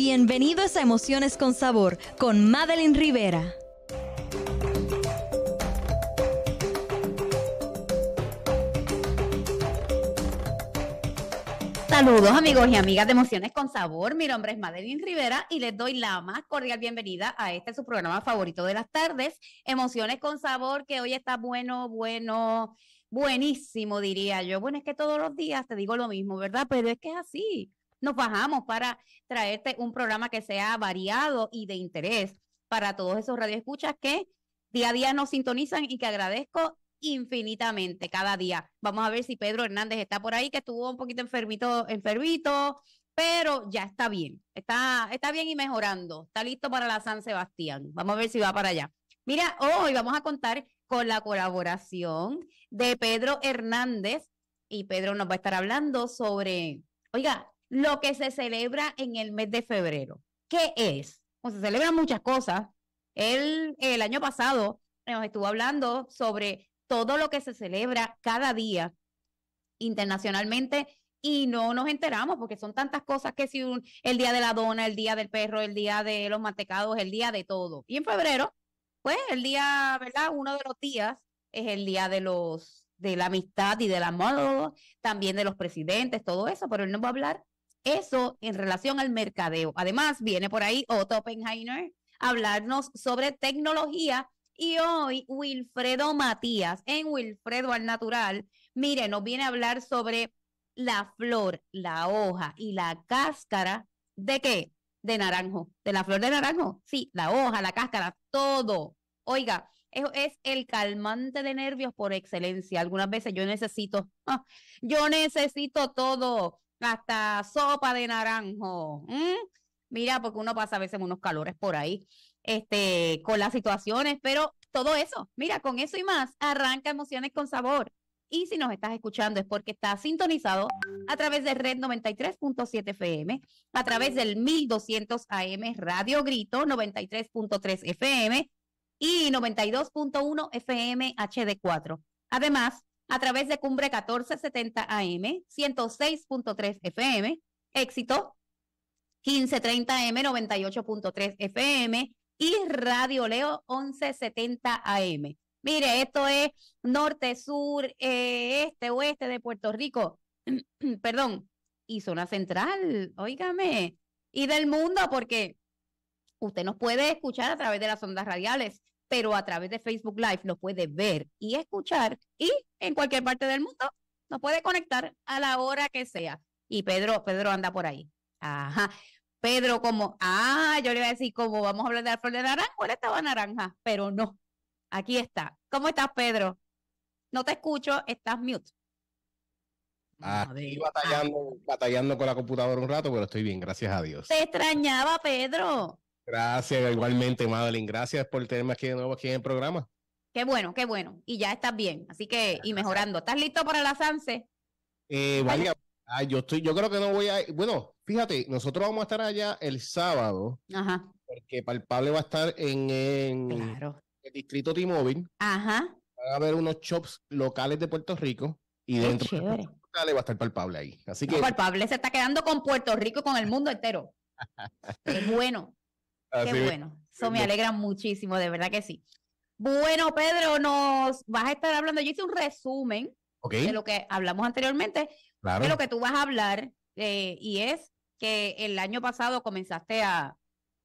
Bienvenidos a Emociones con Sabor con Madeline Rivera. Saludos amigos y amigas de Emociones con Sabor. Mi nombre es Madeline Rivera y les doy la más cordial bienvenida a este su programa favorito de las tardes, Emociones con Sabor, que hoy está bueno, bueno, buenísimo, diría yo. Bueno, es que todos los días te digo lo mismo, ¿verdad? Pero es que es así nos bajamos para traerte un programa que sea variado y de interés para todos esos radioescuchas que día a día nos sintonizan y que agradezco infinitamente cada día. Vamos a ver si Pedro Hernández está por ahí, que estuvo un poquito enfermito, enfermito, pero ya está bien, está, está bien y mejorando, está listo para la San Sebastián. Vamos a ver si va para allá. Mira, hoy vamos a contar con la colaboración de Pedro Hernández y Pedro nos va a estar hablando sobre, oiga, lo que se celebra en el mes de febrero. ¿Qué es? Pues se celebran muchas cosas. el año pasado nos estuvo hablando sobre todo lo que se celebra cada día internacionalmente y no nos enteramos porque son tantas cosas que si el día de la dona, el día del perro, el día de los mantecados, el día de todo. Y en febrero, pues el día, ¿verdad? Uno de los días es el día de los de la amistad y del amor, también de los presidentes, todo eso, pero él nos va a hablar eso en relación al mercadeo. Además, viene por ahí Otto Oppenheimer a hablarnos sobre tecnología. Y hoy Wilfredo Matías, en Wilfredo al Natural, mire, nos viene a hablar sobre la flor, la hoja y la cáscara de qué? De naranjo, de la flor de naranjo. Sí, la hoja, la cáscara, todo. Oiga, eso es, el calmante de nervios por excelencia. Algunas veces yo necesito, ah, yo necesito todo hasta sopa de naranjo. Mira, porque uno pasa a veces unos calores por ahí, este, con las situaciones, pero todo eso, mira, con eso y más, arranca emociones con sabor. Y si nos estás escuchando es porque estás sintonizado a través de Red 93.7 FM, a través del 1200 AM Radio Grito 93.3 FM y 92.1 FM HD4. Además, a través de Cumbre 1470 AM, 106.3 FM, éxito 1530 AM, 98.3 FM y Radio Leo 1170 AM. Mire, esto es norte, sur, eh, este, oeste de Puerto Rico, perdón, y zona central, óigame, y del mundo, porque usted nos puede escuchar a través de las ondas radiales pero a través de Facebook Live lo puede ver y escuchar y en cualquier parte del mundo nos puede conectar a la hora que sea. Y Pedro, Pedro anda por ahí. Ajá. Pedro, como, ah, yo le iba a decir, como vamos a hablar de la flor de naranja, ahora estaba naranja, pero no. Aquí está. ¿Cómo estás, Pedro? No te escucho, estás mute. Ah, estoy batallando, batallando con la computadora un rato, pero estoy bien, gracias a Dios. Te extrañaba, Pedro. Gracias, igualmente, Madeline. Gracias por tenerme aquí de nuevo aquí en el programa. Qué bueno, qué bueno. Y ya estás bien. Así que, y mejorando. ¿Estás listo para la SANSE? Eh, vaya, yo estoy, yo creo que no voy a. Bueno, fíjate, nosotros vamos a estar allá el sábado. Ajá. Porque Palpable va a estar en, el distrito T-Mobile. Ajá. Van a haber unos shops locales de Puerto Rico. Y dentro chévere. de va a estar palpable ahí. Así que. palpable se está quedando con Puerto Rico y con el mundo entero. es bueno. Ah, Qué bueno. Eso me alegra muchísimo, de verdad que sí. Bueno, Pedro, nos vas a estar hablando. Yo hice un resumen de lo que hablamos anteriormente, de lo que tú vas a hablar, eh, y es que el año pasado comenzaste a,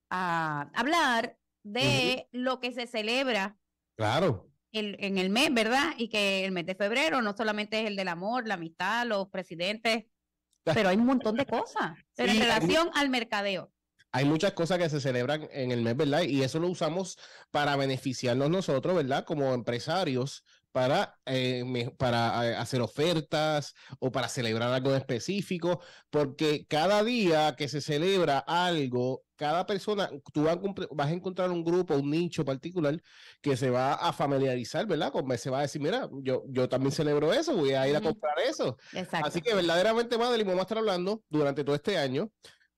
hablar de lo que se celebra. Claro. en el mes, ¿verdad? Y que el mes de febrero no solamente es el del amor, la amistad, los presidentes, pero hay un montón de cosas Pero en relación al mercadeo hay muchas cosas que se celebran en el mes, ¿verdad? Y eso lo usamos para beneficiarnos nosotros, ¿verdad? Como empresarios, para, eh, para eh, hacer ofertas o para celebrar algo específico, porque cada día que se celebra algo, cada persona, tú vas a, encontrar un grupo, un nicho particular que se va a familiarizar, ¿verdad? Con, se va a decir, mira, yo, yo también celebro eso, voy a ir a comprar eso. Así que verdaderamente, Madeline, vamos a estar hablando durante todo este año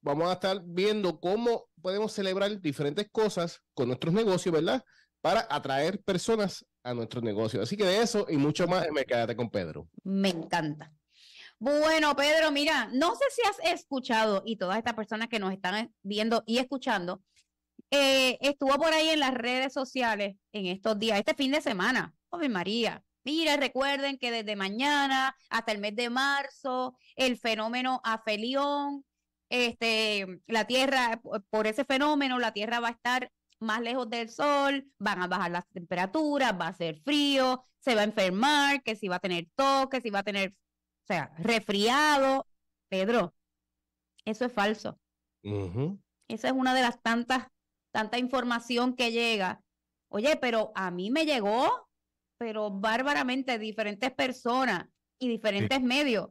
vamos a estar viendo cómo podemos celebrar diferentes cosas con nuestros negocios, ¿verdad? Para atraer personas a nuestros negocios. Así que de eso y mucho más me quédate con Pedro. Me encanta. Bueno, Pedro, mira, no sé si has escuchado y todas estas personas que nos están viendo y escuchando, eh, estuvo por ahí en las redes sociales en estos días, este fin de semana, mi María. Mira, recuerden que desde mañana hasta el mes de marzo, el fenómeno Afelión, este, la Tierra, por ese fenómeno, la Tierra va a estar más lejos del sol, van a bajar las temperaturas, va a ser frío, se va a enfermar, que si va a tener tos, que si va a tener, o sea, resfriado. Pedro, eso es falso. Esa es una de las tantas, tanta información que llega. Oye, pero a mí me llegó, pero bárbaramente, diferentes personas y diferentes medios.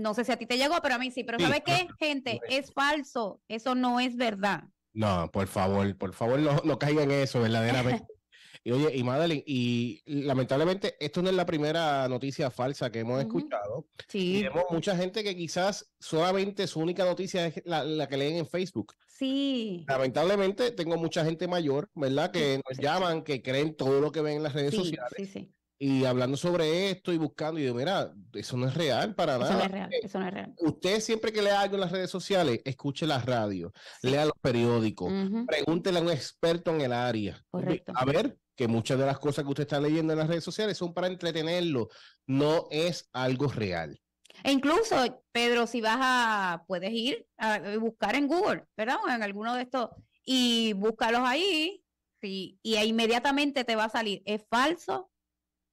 No sé si a ti te llegó, pero a mí sí. Pero ¿sabes qué, gente? Es falso. Eso no es verdad. No, por favor, por favor, no, caigan en eso, verdaderamente. y oye, y Madeline, y lamentablemente esto no es la primera noticia falsa que hemos escuchado. Sí. Tenemos mucha gente que quizás solamente su única noticia es la, que leen en Facebook. Sí. Lamentablemente tengo mucha gente mayor, ¿verdad? Que nos llaman, que creen todo lo que ven en las redes sociales. Sí, sí y hablando sobre esto y buscando, y digo, mira, eso no es real para eso nada. No es real, eso no es real. Usted siempre que lea algo en las redes sociales, escuche la radio, lea los periódicos, pregúntele a un experto en el área. Correcto. A ver, que muchas de las cosas que usted está leyendo en las redes sociales son para entretenerlo, no es algo real. E incluso, Pedro, si vas a, puedes ir a buscar en Google, ¿verdad? O en alguno de estos, y búscalos ahí, sí, y inmediatamente te va a salir, ¿es falso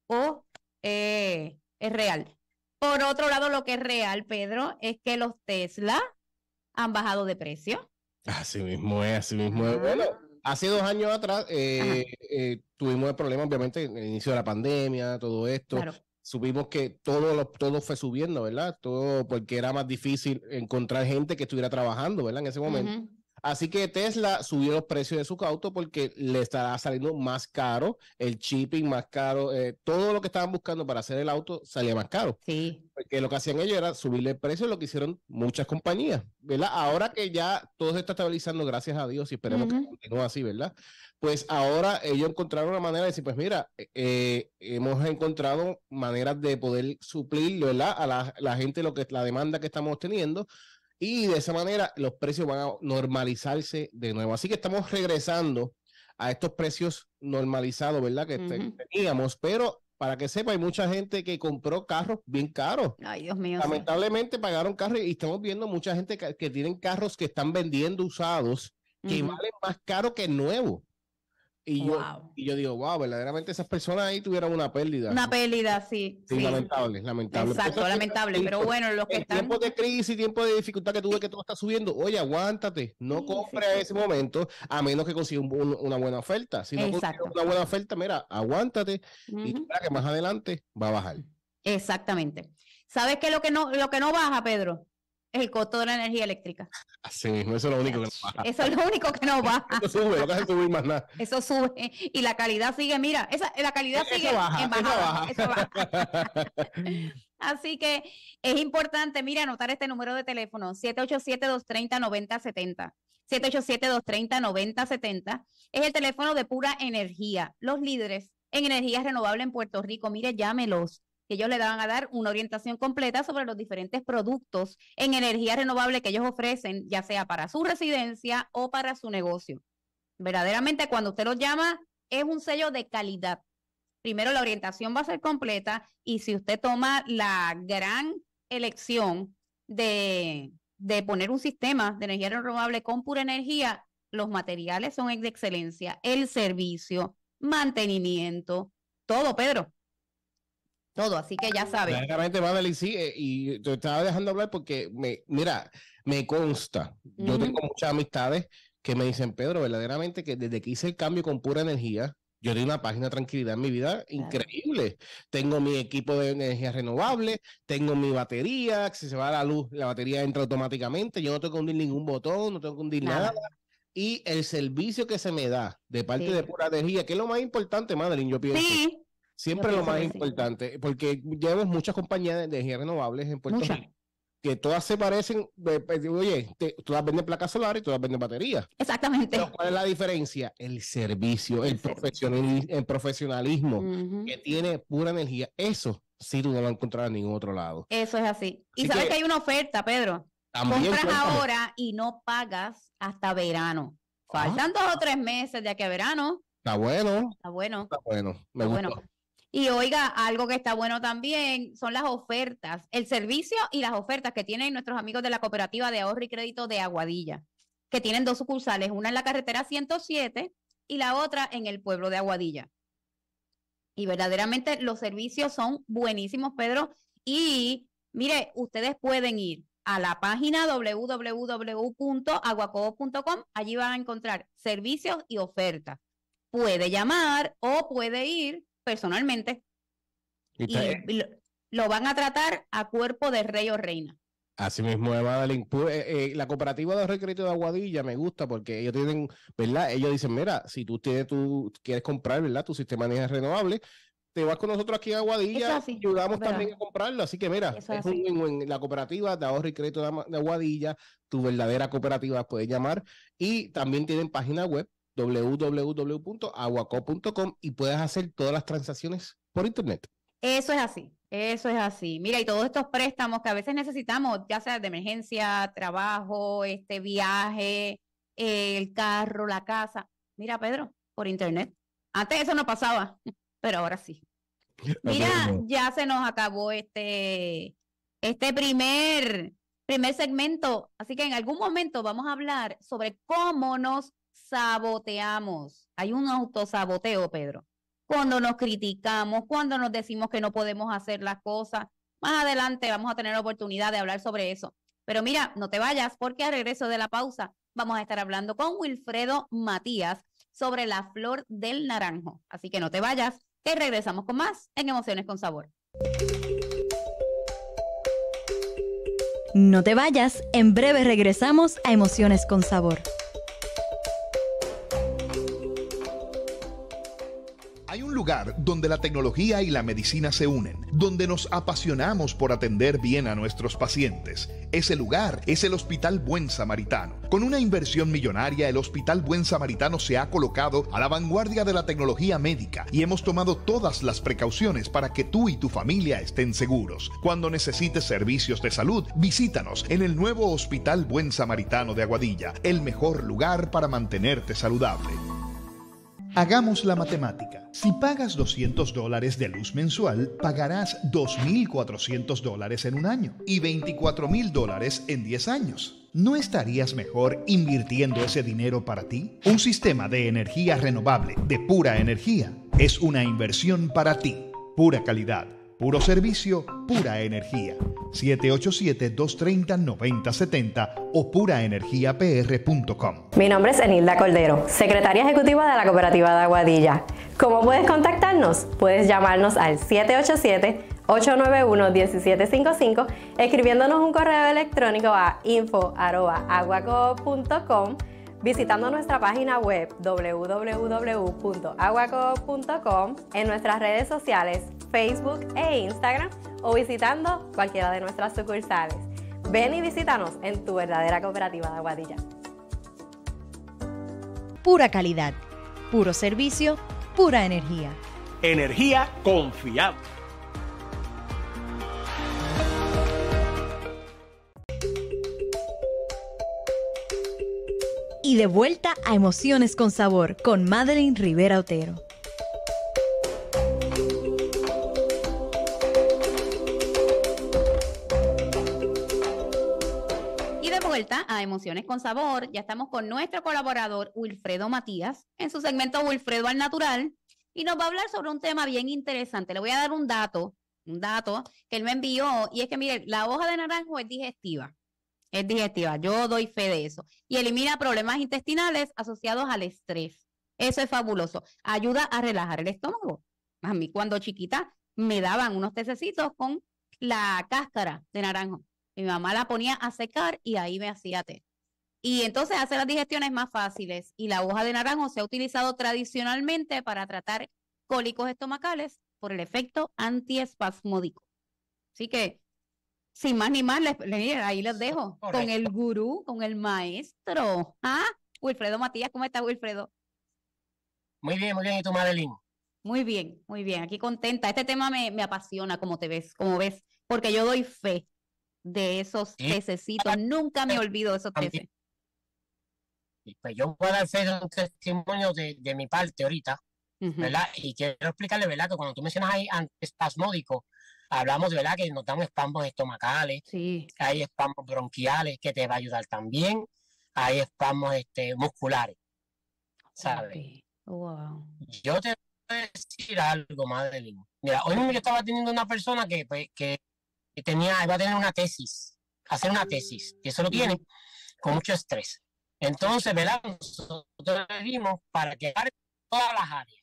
o eh, es real. Por otro lado, lo que es real, Pedro, es que los Tesla han bajado de precio. Así mismo es, así mismo es. Bueno, ah. hace dos años atrás eh, eh, tuvimos el problema, obviamente, en el inicio de la pandemia, todo esto. Subimos que todo, lo, todo fue subiendo, ¿verdad? Todo porque era más difícil encontrar gente que estuviera trabajando, ¿verdad? En ese momento. Así que Tesla subió los precios de sus autos porque le estará saliendo más caro el shipping, más caro, eh, todo lo que estaban buscando para hacer el auto salía más caro. Sí. Porque lo que hacían ellos era subirle el precio, lo que hicieron muchas compañías, ¿verdad? Ahora que ya todo se está estabilizando, gracias a Dios, y esperemos que continúe así, ¿verdad? Pues ahora ellos encontraron una manera de decir, pues mira, eh, eh, hemos encontrado maneras de poder suplir, ¿verdad? A la, gente lo que la demanda que estamos teniendo y de esa manera los precios van a normalizarse de nuevo. Así que estamos regresando a estos precios normalizados, ¿verdad? Que este, teníamos, pero para que sepa, hay mucha gente que compró carros bien caros. Ay, Dios mío. Lamentablemente pagaron carros y estamos viendo mucha gente que, tienen carros que están vendiendo usados que valen más caro que nuevo. Y, yo, y yo digo, wow, verdaderamente esas personas ahí tuvieron una pérdida. Una pérdida, sí. Sí, lamentable, lamentable. Exacto, lamentable, pero bueno, los que están... Tiempos de crisis, tiempo de dificultad que tuve que todo está subiendo, oye, aguántate, no compre ese momento a menos que consiga una buena oferta. Si no una buena oferta, mira, aguántate y tú que más adelante va a bajar. Exactamente. ¿Sabes qué es lo que no, lo que no baja, Pedro? el costo de la energía eléctrica. Así mismo, eso es lo único que no baja. Eso es lo único que no va. eso sube, no subir más nada. Eso sube y la calidad sigue, mira, la calidad sigue baja. Eso baja. Así que es importante, mira, anotar este número de teléfono, 787-230-9070. 787-230-9070 es el teléfono de pura energía, los líderes en energía renovable en Puerto Rico. Mire, llámelos que ellos le van a dar una orientación completa sobre los diferentes productos en energía renovable que ellos ofrecen, ya sea para su residencia o para su negocio. Verdaderamente, cuando usted los llama, es un sello de calidad. Primero, la orientación va a ser completa y si usted toma la gran elección de, de poner un sistema de energía renovable con pura energía, los materiales son de excelencia, el servicio, mantenimiento, todo, Pedro todo, así que ya sabes. Claramente, Madeline, sí, eh, y te estaba dejando hablar porque, me, mira, me consta, yo tengo muchas amistades que me dicen, Pedro, verdaderamente que desde que hice el cambio con pura energía, yo di una página de tranquilidad en mi vida increíble. Tengo mi equipo de energía renovable, tengo mi batería, si se va la luz, la batería entra automáticamente, yo no tengo que hundir ningún botón, no tengo que hundir nada. Y el servicio que se me da de parte de pura energía, que es lo más importante, Madeline, yo pienso. Sí Siempre lo, más importante, porque llevamos muchas compañías de energía renovables en Puerto Rico que todas se parecen, pues, oye, todas venden placas solares y todas venden baterías. Exactamente. ¿Cuál es la diferencia? El servicio, el, el profesionalismo que tiene pura energía. Eso sí tú no lo encontrar en ningún otro lado. Eso es así. Y sabes que, hay una oferta, Pedro. Compras ahora y no pagas hasta verano. Ah. Faltan dos o tres meses de aquí a verano. Está bueno. Está bueno. Está bueno. Me gusta y oiga, algo que está bueno también son las ofertas, el servicio y las ofertas que tienen nuestros amigos de la Cooperativa de Ahorro y Crédito de Aguadilla, que tienen dos sucursales, una en la carretera 107 y la otra en el pueblo de Aguadilla. Y verdaderamente los servicios son buenísimos, Pedro. Y mire, ustedes pueden ir a la página www.aguacobo.com. Allí van a encontrar servicios y ofertas. Puede llamar o puede ir personalmente y, lo, van a tratar a cuerpo de rey o reina. Así mismo, eh, eh, la cooperativa de crédito de Aguadilla me gusta porque ellos tienen, ¿verdad? Ellos dicen, mira, si tú, tienes, tu quieres comprar, ¿verdad? Tu sistema de energía renovable, te vas con nosotros aquí a Aguadilla y ayudamos también a comprarlo. Así que mira, es, la cooperativa de ahorro y crédito de Aguadilla, tu verdadera cooperativa puedes llamar. Y también tienen página web www.aguaco.com y puedes hacer todas las transacciones por internet. Eso es así, eso es así. Mira, y todos estos préstamos que a veces necesitamos, ya sea de emergencia, trabajo, este viaje, el carro, la casa. Mira, Pedro, por internet. Antes eso no pasaba, pero ahora sí. Mira, ya se nos acabó este, este primer, primer segmento, así que en algún momento vamos a hablar sobre cómo nos saboteamos. Hay un autosaboteo, Pedro. Cuando nos criticamos, cuando nos decimos que no podemos hacer las cosas. Más adelante vamos a tener la oportunidad de hablar sobre eso. Pero mira, no te vayas porque al regreso de la pausa vamos a estar hablando con Wilfredo Matías sobre la flor del naranjo. Así que no te vayas, que regresamos con más en Emociones con Sabor. No te vayas, en breve regresamos a Emociones con Sabor. Hay un lugar donde la tecnología y la medicina se unen, donde nos apasionamos por atender bien a nuestros pacientes. Ese lugar es el Hospital Buen Samaritano. Con una inversión millonaria, el Hospital Buen Samaritano se ha colocado a la vanguardia de la tecnología médica y hemos tomado todas las precauciones para que tú y tu familia estén seguros. Cuando necesites servicios de salud, visítanos en el nuevo Hospital Buen Samaritano de Aguadilla, el mejor lugar para mantenerte saludable. Hagamos la matemática. Si pagas 200 dólares de luz mensual, pagarás 2.400 dólares en un año y 24.000 dólares en 10 años. ¿No estarías mejor invirtiendo ese dinero para ti? Un sistema de energía renovable, de pura energía, es una inversión para ti. Pura calidad Puro servicio, pura energía. 787-230-9070 o puraenergiapr.com. Mi nombre es Enilda Cordero, secretaria ejecutiva de la Cooperativa de Aguadilla. ¿Cómo puedes contactarnos? Puedes llamarnos al 787-891-1755 escribiéndonos un correo electrónico a info.aguaco.com visitando nuestra página web www.aguaco.com, en nuestras redes sociales Facebook e Instagram o visitando cualquiera de nuestras sucursales. Ven y visítanos en tu verdadera cooperativa de Aguadilla. Pura calidad, puro servicio, pura energía. Energía confiable. y de vuelta a Emociones con Sabor con Madeline Rivera Otero. Y de vuelta a Emociones con Sabor, ya estamos con nuestro colaborador Wilfredo Matías en su segmento Wilfredo al Natural y nos va a hablar sobre un tema bien interesante. Le voy a dar un dato, un dato que él me envió y es que, miren la hoja de naranjo es digestiva es digestiva, yo doy fe de eso. Y elimina problemas intestinales asociados al estrés. Eso es fabuloso. Ayuda a relajar el estómago. A mí cuando chiquita me daban unos tececitos con la cáscara de naranjo. Mi mamá la ponía a secar y ahí me hacía té. Y entonces hace las digestiones más fáciles. Y la hoja de naranjo se ha utilizado tradicionalmente para tratar cólicos estomacales por el efecto antiespasmódico. Así que sin más ni más, ahí los dejo. Con el gurú, con el maestro. ¿Ah? Wilfredo Matías, ¿cómo estás, Wilfredo? Muy bien, muy bien. ¿Y tú, Madeline? Muy bien, muy bien. Aquí contenta. Este tema me, apasiona, como te ves, como ves, porque yo doy fe de esos ¿Sí? Nunca me olvido de esos peces. Pues yo voy a dar fe de un testimonio de, mi parte ahorita, ¿verdad? Y quiero explicarle, ¿verdad? Que cuando tú mencionas ahí antiespasmódico, Hablamos, ¿verdad? Que nos dan espasmos estomacales, sí. hay espasmos bronquiales que te va a ayudar también, hay espasmos este, musculares, ¿sabes? Wow. Yo te voy a decir algo, Madeline. Mira, hoy mismo yo estaba teniendo una persona que, pues, que tenía, iba a tener una tesis, hacer una tesis, y eso lo tiene con mucho estrés. Entonces, ¿verdad? Nosotros le dimos para que todas las áreas.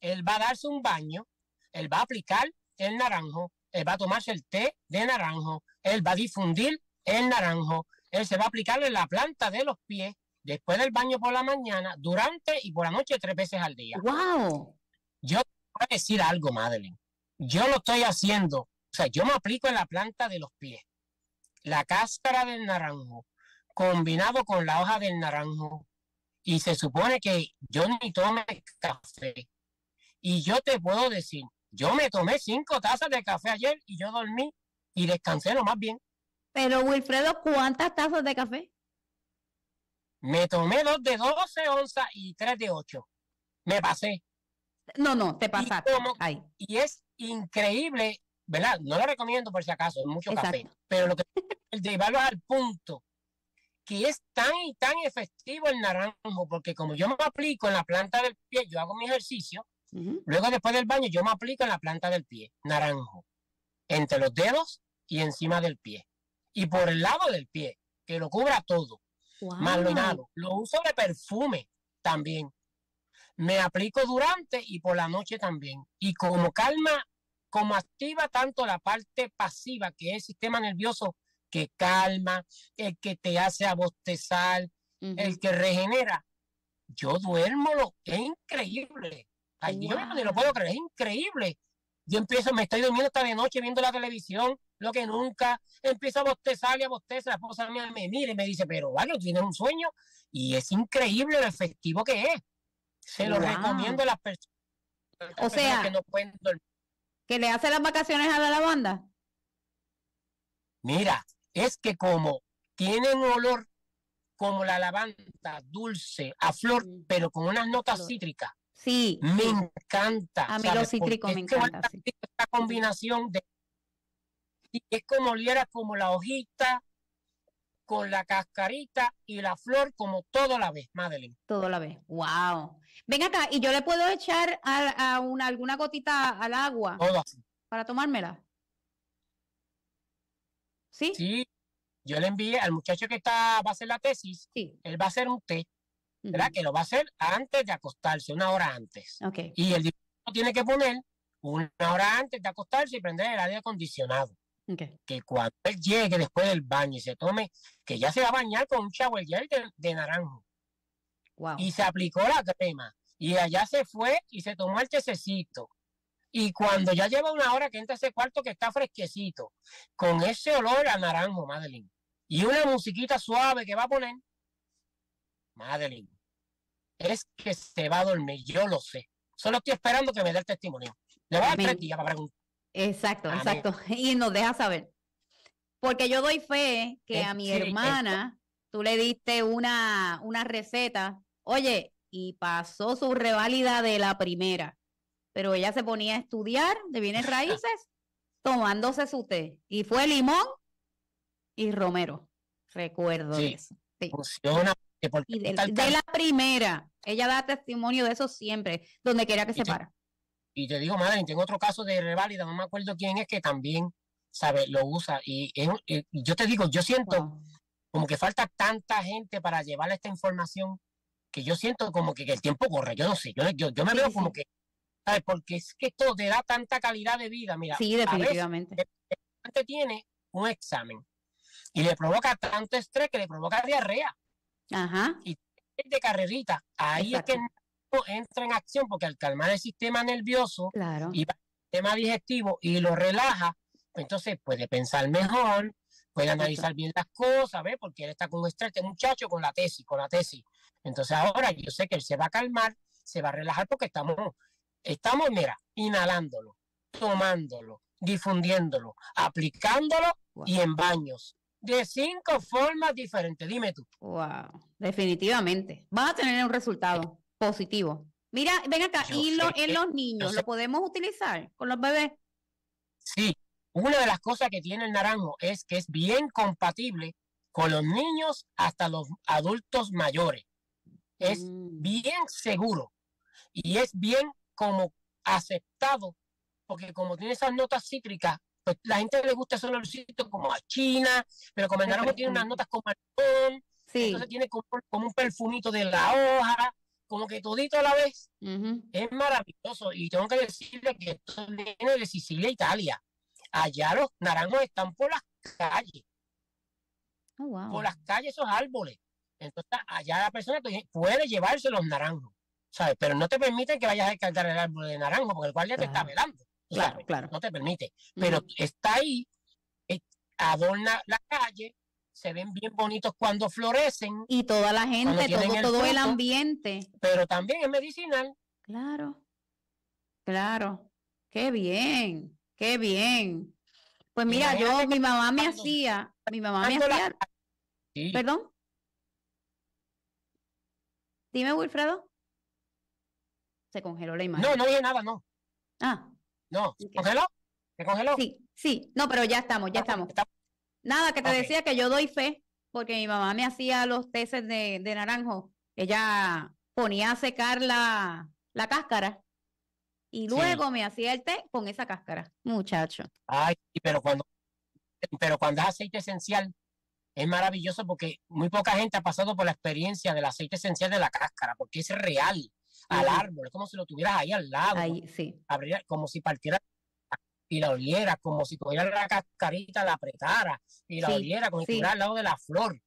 Él va a darse un baño, él va a aplicar el naranjo, él va a tomarse el té de naranjo, él va a difundir el naranjo, él se va a aplicar en la planta de los pies, después del baño por la mañana, durante y por la noche tres veces al día. ¡Wow! Yo te voy a decir algo, Madeline. Yo lo estoy haciendo, o sea, yo me aplico en la planta de los pies. La cáscara del naranjo combinado con la hoja del naranjo. Y se supone que yo ni tome café. Y yo te puedo decir yo me tomé cinco tazas de café ayer y yo dormí y descansé lo más bien. Pero Wilfredo, ¿cuántas tazas de café? Me tomé dos de 12 onzas y tres de 8. Me pasé. No, no, te pasaste. Y, es increíble, ¿verdad? No lo recomiendo por si acaso, es mucho café. Pero lo que el llevarlo al punto que es tan y tan efectivo el naranjo, porque como yo me aplico en la planta del pie, yo hago mi ejercicio, Luego, después del baño, yo me aplico en la planta del pie, naranjo, entre los dedos y encima del pie. Y por el lado del pie, que lo cubra todo. Maldonado. lo uso de perfume también. Me aplico durante y por la noche también. Y como calma, como activa tanto la parte pasiva, que es el sistema nervioso que calma, el que te hace abostezar, el que regenera. Yo duermo lo es increíble. Ay, Dios mío, no lo puedo creer, es increíble. Yo empiezo, me estoy durmiendo hasta de noche viendo la televisión, lo que nunca. Empiezo a bostezar y a bostezar. La esposa mía me mira y me dice, pero vale, tienes un sueño. Y es increíble lo efectivo que es. Se lo recomiendo a las personas. o sea, que, no pueden que le hace las vacaciones a la lavanda. Mira, es que como tienen un olor como la lavanda, dulce, a flor, pero con unas notas cítricas. Sí. Me encanta. A mí los cítricos me encantan. Esta combinación de. Es como liera como la hojita con la cascarita y la flor como todo la vez, Madeline. Todo la vez. Wow. Ven acá, ¿y yo le puedo echar a, una, alguna gotita al agua? Para tomármela. ¿Sí? Sí. Yo le envié al muchacho que está, va a hacer la tesis, sí. él va a hacer un té. ¿verdad? Que lo va a hacer antes de acostarse, una hora antes. Y el tiene que poner una hora antes de acostarse y prender el aire acondicionado. Que cuando él llegue después del baño y se tome, que ya se va a bañar con un shower gel de, de naranjo. Y se aplicó la crema. Y allá se fue y se tomó el tececito. Y cuando ya lleva una hora que entra ese cuarto que está fresquecito, con ese olor a naranjo, Madeline, y una musiquita suave que va a poner, Madeline, es que se va a dormir, yo lo sé. Solo estoy esperando que me dé el testimonio. Le voy a para preguntar. Exacto, exacto. Y nos deja saber. Porque yo doy fe que a mi hermana tú le diste una, una receta, oye, y pasó su reválida de la primera, pero ella se ponía a estudiar de bienes raíces tomándose su té. Y fue limón y romero. Recuerdo eso. Funciona y de, la primera. Ella da testimonio de eso siempre, donde quiera que se para. Y te digo, madre, tengo otro caso de reválida, no me acuerdo quién es, que también, sabe Lo usa. Y, yo te digo, yo siento como que falta tanta gente para llevarle esta información que yo siento como que, el tiempo corre. Yo no sé, yo, me veo como que, ¿sabes? Porque es que esto te da tanta calidad de vida, mira. Sí, definitivamente. el tiene un examen y le provoca tanto estrés que le provoca diarrea. Y de carrerita. Ahí es que entra en acción porque al calmar el sistema nervioso y el sistema digestivo y lo relaja, pues entonces puede pensar mejor, puede analizar bien las cosas, Porque él está con estrés, este muchacho con la tesis, con la tesis. Entonces ahora yo sé que él se va a calmar, se va a relajar porque estamos, estamos, mira, inhalándolo, tomándolo, difundiéndolo, aplicándolo y en baños, de cinco formas diferentes. Dime tú. Wow, definitivamente. Vas a tener un resultado positivo. Mira, ven acá, hilo y en los niños, ¿lo podemos utilizar con los bebés? Sí, una de las cosas que tiene el naranjo es que es bien compatible con los niños hasta los adultos mayores. Es mm. bien seguro y es bien como aceptado, porque como tiene esas notas cítricas, pues, la gente le gusta esos olorcitos como a China, pero que tiene unas notas como alcohol, entonces tiene como, un perfumito de la hoja, como que todito a la vez. Es maravilloso. Y tengo que decirle que esto viene de Sicilia, Italia. Allá los naranjos están por las calles. Oh, por las calles esos árboles. Entonces allá la persona puede llevarse los naranjos. ¿sabes? Pero no te permiten que vayas a descartar el árbol de naranjo, porque el guardia ya te está velando. Claro, claro. No te permite. Pero está ahí, eh, adorna la calle, se ven bien bonitos cuando florecen. Y toda la gente, todo, el, ambiente. Pero también es medicinal. Claro, claro. Qué bien, qué bien. Pues mira, yo, mi mamá me hacía, mi mamá me hacía. Perdón. Dime, Wilfredo. Se congeló la imagen. No, no dije nada, no. Ah, no, ¿se congeló? ¿Se congeló? Sí, sí, no, pero ya estamos, ya ah, pues, estamos. Nada, que te decía que yo doy fe, porque mi mamá me hacía los teces de, naranjo. Ella ponía a secar la, la cáscara y luego me hacía el té con esa cáscara, muchacho. Ay, pero cuando, pero cuando es aceite esencial, es maravilloso porque muy poca gente ha pasado por la experiencia del aceite esencial de la cáscara, porque es real al árbol, es como si lo tuvieras ahí al lado. como si partiera y la oliera, como si cogiera la cascarita, la apretara y la oliera, como si al lado de la flor.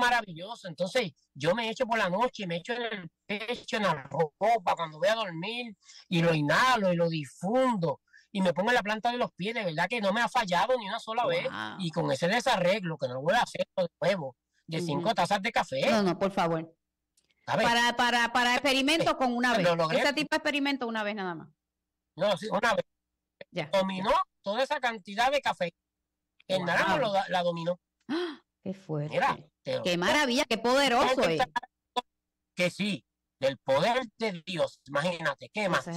Maravilloso. Entonces, yo me echo por la noche, me echo en el pecho, en la ropa, cuando voy a dormir, y lo inhalo y lo difundo y me pongo en la planta de los pies, de verdad que no me ha fallado ni una sola vez. Y con ese desarreglo, que no lo voy a hacer de nuevo, de cinco tazas de café. No, no, por favor. Para, para, para experimentos eh, con una vez. Ese tipo de experimento una vez nada más. No, sí, una vez. Dominó toda esa cantidad de café. El naranja la dominó. ¡Ah! Qué fuerte. qué maravilla, qué poderoso eh! es. Que sí, del poder de Dios. Imagínate, ¿qué más?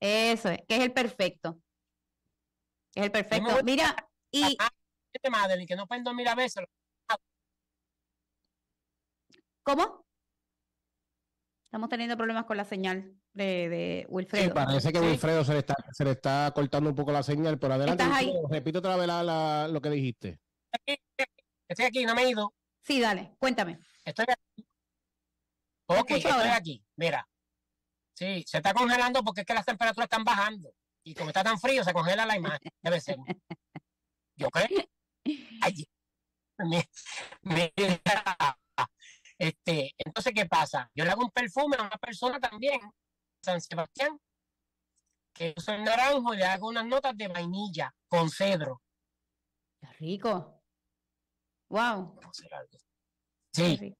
Eso es, que es el perfecto. Es el perfecto. Mira, y. Madre, que no veces. ¿Cómo? Estamos teniendo problemas con la señal de, Wilfredo. parece que Wilfredo se le, está, se le está cortando un poco la señal, pero adelante. ¿Estás ahí? Repito otra vez lo que dijiste. Estoy aquí, no me he ido. Sí, dale, cuéntame. Estoy aquí. Ok, estoy aquí. Mira. Sí, se está congelando porque es que las temperaturas están bajando. Y como está tan frío, se congela la imagen. Debe ser. Yo creo. Ay, mira. Este, entonces, ¿qué pasa? Yo le hago un perfume a una persona también, San Sebastián, que usa el naranjo y le hago unas notas de vainilla con cedro. Qué rico. Wow. Sí.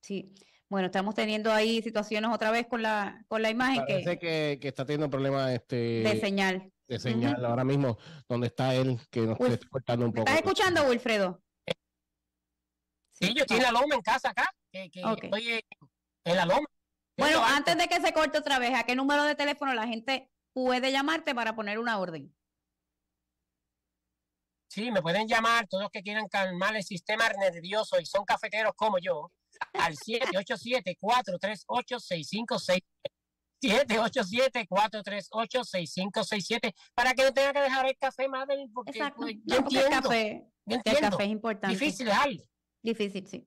Sí. Bueno, estamos teniendo ahí situaciones otra vez con la, con la imagen. Parece que, que, está teniendo problemas este, de señal. De señal ahora mismo, donde está él, que nos está cortando un poco. ¿Estás escuchando, Wilfredo? Sí, yo estoy en la loma en casa acá, que, estoy en la loma. Bueno, antes de que se corte otra vez, ¿a qué número de teléfono la gente puede llamarte para poner una orden? Sí, me pueden llamar todos los que quieran calmar el sistema nervioso y son cafeteros como yo al 787-438-6567. 787-438-6567 para que no tenga que dejar el café, madre, porque Exacto. Pues, yo entiendo, café, el café es importante. Difícil dejarlo. Difícil, sí.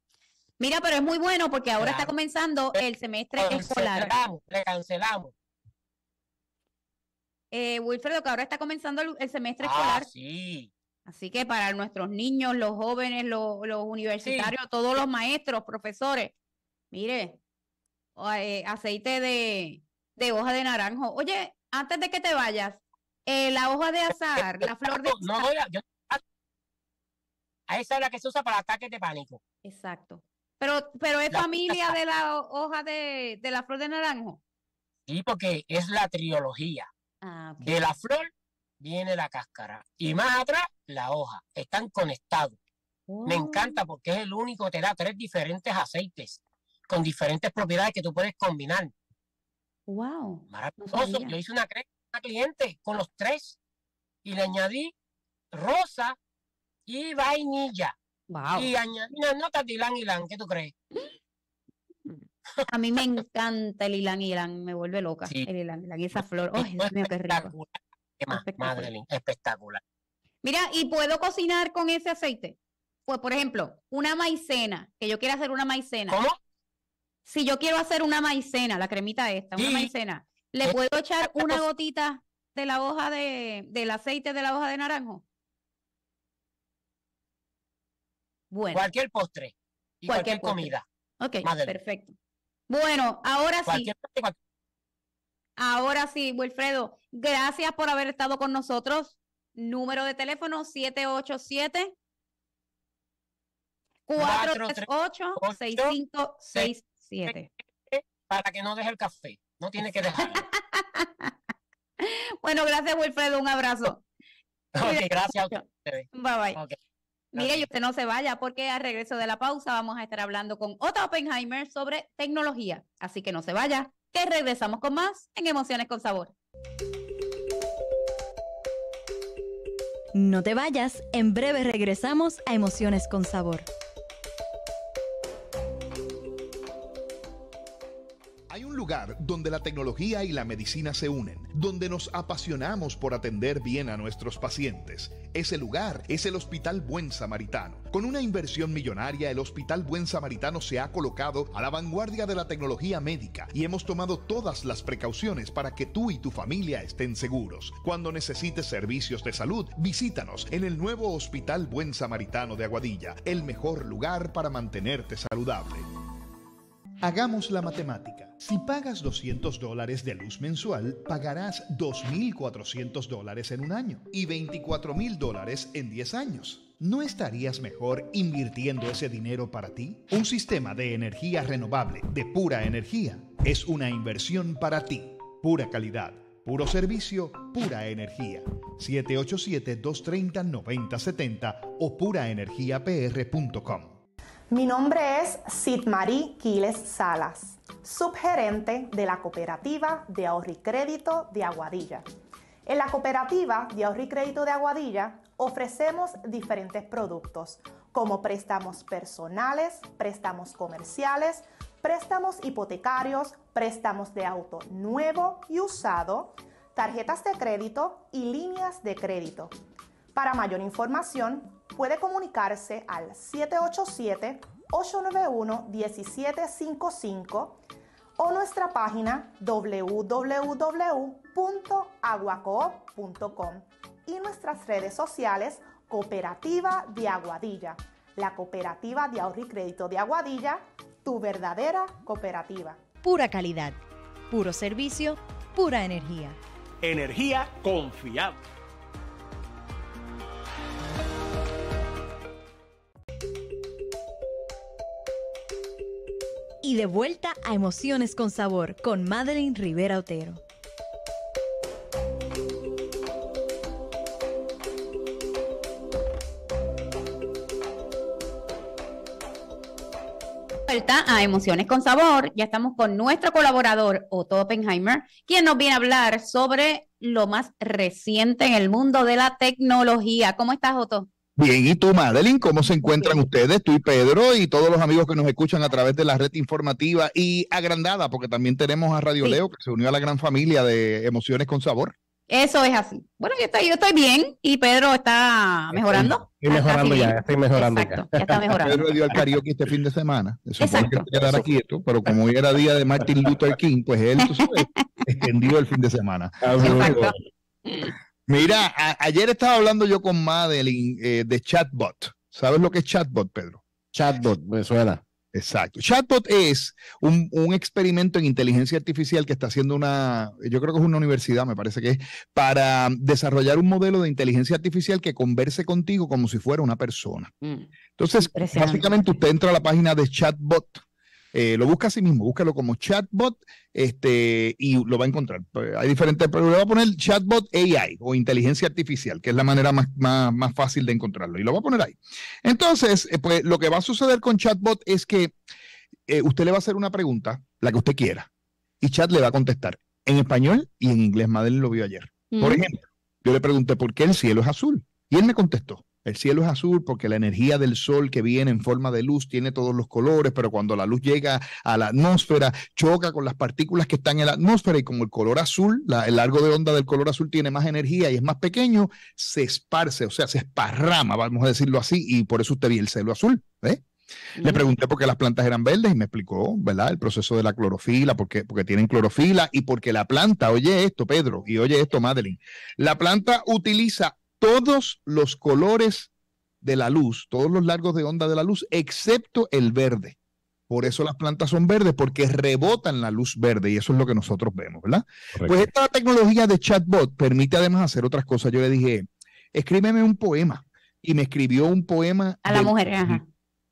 Mira, pero es muy bueno porque ahora está comenzando el semestre le escolar. Cancelamos, le cancelamos. Eh, Wilfredo, que ahora está comenzando el, semestre ah, escolar. Sí. Así que para nuestros niños, los jóvenes, los, universitarios, todos los maestros, profesores, mire, eh, aceite de, hoja de naranjo. Oye, antes de que te vayas, eh, la hoja de azar, la flor de azar. No, esa es la que se usa para ataques de pánico. Exacto. Pero, pero es familia de la hoja de, la flor de naranjo. Sí, porque es la triología. Ah, de la flor viene la cáscara y más atrás la hoja. Están conectados. Me oh. encanta porque es el único que te da tres diferentes aceites con diferentes propiedades que tú puedes combinar. Wow. Maravilloso. Yo hice una, una cliente con los tres y le añadí rosa y vainilla. Wow. Y añadir una nota de Ilan Ilan, ¿qué tú crees? A mí me encanta el Ilan Ilan, me vuelve loca el Ilan esa flor. ¡Ay, oh, Dios mío, qué rico! Espectacular. Madre, espectacular. Mira, ¿y puedo cocinar con ese aceite? Pues, por ejemplo, una maicena, que yo quiera hacer una maicena. ¿Cómo? Si yo quiero hacer una maicena, la cremita esta, una maicena, ¿le puedo echar una gotita de la hoja de, del aceite de la hoja de naranjo? Bueno. Cualquier postre. cualquier, comida. Ok, perfecto. Bueno, ahora sí. Ahora sí, Wilfredo, gracias por haber estado con nosotros. Número de teléfono 787 438 6567. Para que no deje el café, no tiene que dejar bueno, gracias Wilfredo, un abrazo. gracias a ustedes. Bye bye. Mire, y usted no se vaya porque al regreso de la pausa vamos a estar hablando con Otto Oppenheimer sobre tecnología. Así que no se vaya, que regresamos con más en Emociones con Sabor. No te vayas, en breve regresamos a Emociones con Sabor. donde la tecnología y la medicina se unen, donde nos apasionamos por atender bien a nuestros pacientes. Ese lugar es el Hospital Buen Samaritano. Con una inversión millonaria, el Hospital Buen Samaritano se ha colocado a la vanguardia de la tecnología médica y hemos tomado todas las precauciones para que tú y tu familia estén seguros. Cuando necesites servicios de salud, visítanos en el nuevo Hospital Buen Samaritano de Aguadilla, el mejor lugar para mantenerte saludable. Hagamos la matemática. Si pagas 200 dólares de luz mensual, pagarás 2.400 dólares en un año y 24.000 dólares en 10 años. ¿No estarías mejor invirtiendo ese dinero para ti? Un sistema de energía renovable, de pura energía, es una inversión para ti. Pura calidad, puro servicio, pura energía. 787-230-9070 o puraenergiapr.com. Mi nombre es Sidmarí Quiles Salas, subgerente de la cooperativa de ahorro y crédito de Aguadilla. En la cooperativa de ahorro y crédito de Aguadilla ofrecemos diferentes productos como préstamos personales, préstamos comerciales, préstamos hipotecarios, préstamos de auto nuevo y usado, tarjetas de crédito y líneas de crédito. Para mayor información, puede comunicarse al 787-891-1755 o nuestra página www.aguacoop.com y nuestras redes sociales Cooperativa de Aguadilla, la Cooperativa de Ahorro y Crédito de Aguadilla, tu verdadera cooperativa. Pura calidad, puro servicio, pura energía. Energía confiable y de vuelta a Emociones con Sabor con Madeline Rivera Otero. vuelta a Emociones con Sabor. Ya estamos con nuestro colaborador Otto Oppenheimer, quien nos viene a hablar sobre lo más reciente en el mundo de la tecnología. ¿Cómo estás, Otto? Bien, ¿y tú, Madeline? ¿Cómo se encuentran ustedes, tú y Pedro, y todos los amigos que nos escuchan a través de la red informativa y agrandada, porque también tenemos a Radio Leo, que se unió a la gran familia de Emociones con Sabor? Eso es así. Bueno, yo estoy, bien y Pedro está mejorando. Estoy, mejorando ya, estoy mejorando Exacto, está mejorando. Pedro dio al karaoke este fin de semana. Exacto. que quieto, pero como hoy era día de Martin Luther King, pues él, extendió el fin de semana. Exacto. Mira, ayer estaba hablando yo con Madeline eh, de chatbot. ¿Sabes lo que es chatbot, Pedro? Chatbot, Venezuela. Exacto. Chatbot es un, un, experimento en inteligencia artificial que está haciendo una, yo creo que es una universidad, me parece que es, para desarrollar un modelo de inteligencia artificial que converse contigo como si fuera una persona. Mm. Entonces, básicamente usted entra a la página de chatbot eh, lo busca a sí mismo, búscalo como chatbot este, y lo va a encontrar. Pues, hay diferentes, pero le voy a poner chatbot AI o inteligencia artificial, que es la manera más, fácil de encontrarlo, y lo va a poner ahí. Entonces, eh, pues lo que va a suceder con chatbot es que eh, usted le va a hacer una pregunta, la que usted quiera, y chat le va a contestar en español y en inglés. Madeleine lo vio ayer. Por ejemplo, yo le pregunté por qué el cielo es azul, y él me contestó. El cielo es azul porque la energía del sol que viene en forma de luz tiene todos los colores, pero cuando la luz llega a la atmósfera, choca con las partículas que están en la atmósfera y como el color azul, el largo de onda del color azul tiene más energía y es más pequeño, se esparce, o sea, se esparrama, vamos a decirlo así, y por eso usted vi el cielo azul. ¿eh? Le pregunté por qué las plantas eran verdes y me explicó, ¿verdad? El proceso de la clorofila, porque, porque tienen clorofila y porque la planta, oye esto, Pedro, y oye esto, Madeline, la planta utiliza todos los colores de la luz, todos los largos de onda de la luz, excepto el verde. Por eso las plantas son verdes, porque rebotan la luz verde y eso es lo que nosotros vemos, ¿verdad? Pues esta tecnología de chatbot permite además hacer otras cosas. Yo le dije, escríbeme un poema y me escribió un poema. A la mujer, ajá.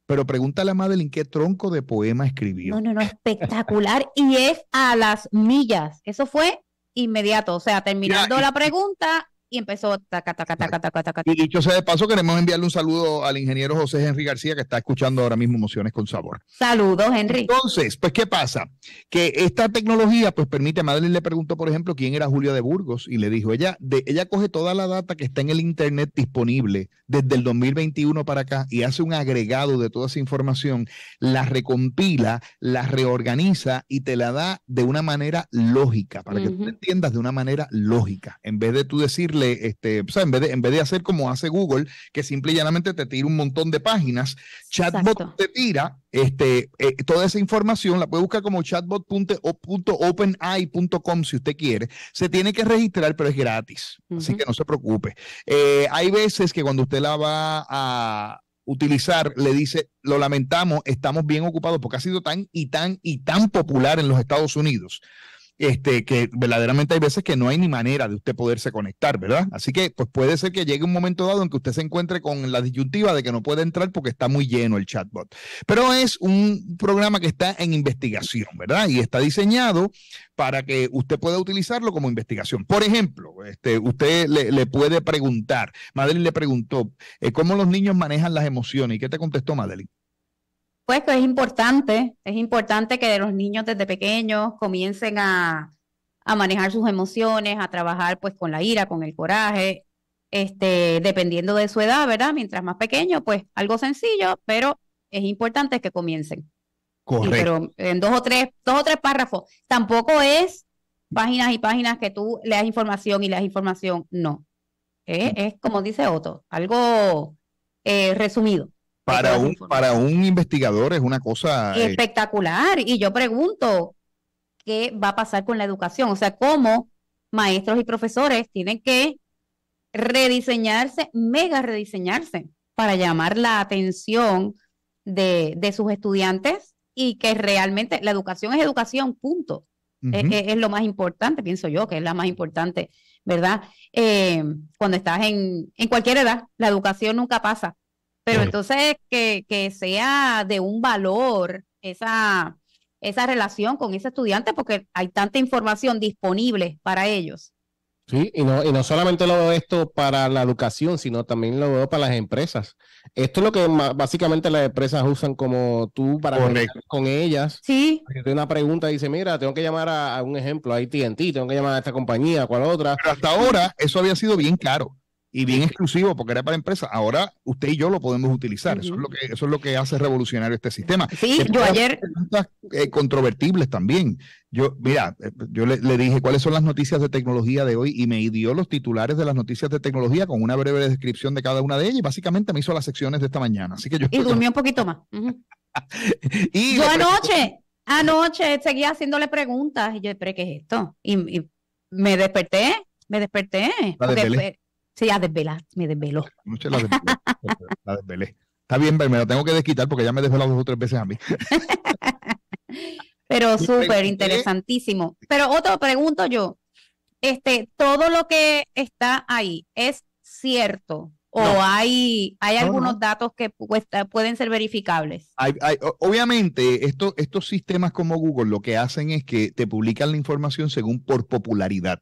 Pero pregúntale a Madeline qué tronco de poema escribió. No, no, no, espectacular. y es a las millas. Eso fue inmediato. O sea, terminando la pregunta, y empezó taca, taca, taca, taca, taca, Y dicho sea de paso, queremos enviarle un saludo al ingeniero José Henry García, que está escuchando ahora mismo Emociones con Sabor. Saludos, Henry. Entonces, pues, ¿qué pasa? Que esta tecnología, pues, permite, Madeline le preguntó, por ejemplo, quién era Julia de Burgos, y le dijo, ella, de, ella coge toda la data que está en el Internet disponible desde el 2021 para acá y hace un agregado de toda esa información, la recompila, la reorganiza y te la da de una manera lógica, para que tú entiendas de una manera lógica, en vez de tú decirle, este, sea, en vez, de, hacer como hace Google, que simple y llanamente te tira un montón de páginas, Chatbot te tira este, eh, toda esa información, la puede buscar como chatbot.openai.com si usted quiere. Se tiene que registrar, pero es gratis, así que no se preocupe. Eh, hay veces que cuando usted la va a, utilizar, le dice, lo lamentamos, estamos bien ocupados porque ha sido tan y tan y tan popular en los Estados Unidos este, que verdaderamente hay veces que no hay ni manera de usted poderse conectar, ¿verdad? Así que pues puede ser que llegue un momento dado en que usted se encuentre con la disyuntiva de que no puede entrar porque está muy lleno el chatbot. Pero es un programa que está en investigación, ¿verdad? Y está diseñado para que usted pueda utilizarlo como investigación. Por ejemplo, este, usted le, le puede preguntar, Madeline le preguntó, eh, ¿cómo los niños manejan las emociones? ¿Y qué te contestó Madeline? pues que es importante, es importante que los niños desde pequeños comiencen a, manejar sus emociones, a trabajar pues con la ira, con el coraje, este, dependiendo de su edad, ¿verdad? Mientras más pequeño, pues algo sencillo, pero es importante que comiencen. Correcto. pero en dos o tres, dos o tres párrafos. Tampoco es páginas y páginas que tú leas información y leas información. No. es mm. como dice Otto, algo eh, resumido para un, para un investigador es una cosa eh, espectacular. Y yo pregunto, ¿qué va a pasar con la educación? O sea, ¿cómo maestros y profesores tienen que rediseñarse, mega rediseñarse, para llamar la atención de, sus estudiantes y que realmente la educación es educación, punto. es, lo más importante, pienso yo, que es la más importante, ¿verdad? Eh, cuando estás en, en cualquier edad, la educación nunca pasa pero entonces que, que sea de un valor esa, esa relación con ese estudiante porque hay tanta información disponible para ellos. Sí, y no, y no solamente lo veo esto para la educación, sino también lo veo para las empresas. Esto es lo que básicamente las empresas usan como tú para con ellas. Sí. tengo una pregunta y dice, mira, tengo que llamar a, un ejemplo, a AT&T, tengo que llamar a esta compañía, a cual otra. Pero hasta ahora eso había sido bien caro y bien exclusivo porque era para empresas Ahora usted y yo lo podemos utilizar. Eso es lo que eso es lo que hace revolucionario este sistema. Sí, yo ayer eh, controvertibles también. Yo mira, eh, yo le, dije cuáles son las noticias de tecnología de hoy y me dio los titulares de las noticias de tecnología con una breve descripción de cada una de ellas y básicamente me hizo las secciones de esta mañana. Así que yo y durmió un poquito más. y yo anoche anoche seguía haciéndole preguntas y yo, esperé ¿qué es esto? Y, me desperté, me desperté. Sí, a desvelar, me desveló. Anoche la desvelé. la desvelé. Está bien, me lo tengo que desquitar porque ya me desveló dos o tres veces a mí. Pero súper interesantísimo. Pero otro pregunto yo. Este, todo lo que está ahí es cierto o hay, hay algunos datos que pueden ser verificables? obviamente, estos sistemas como Google lo que hacen es que te publican la información según por popularidad.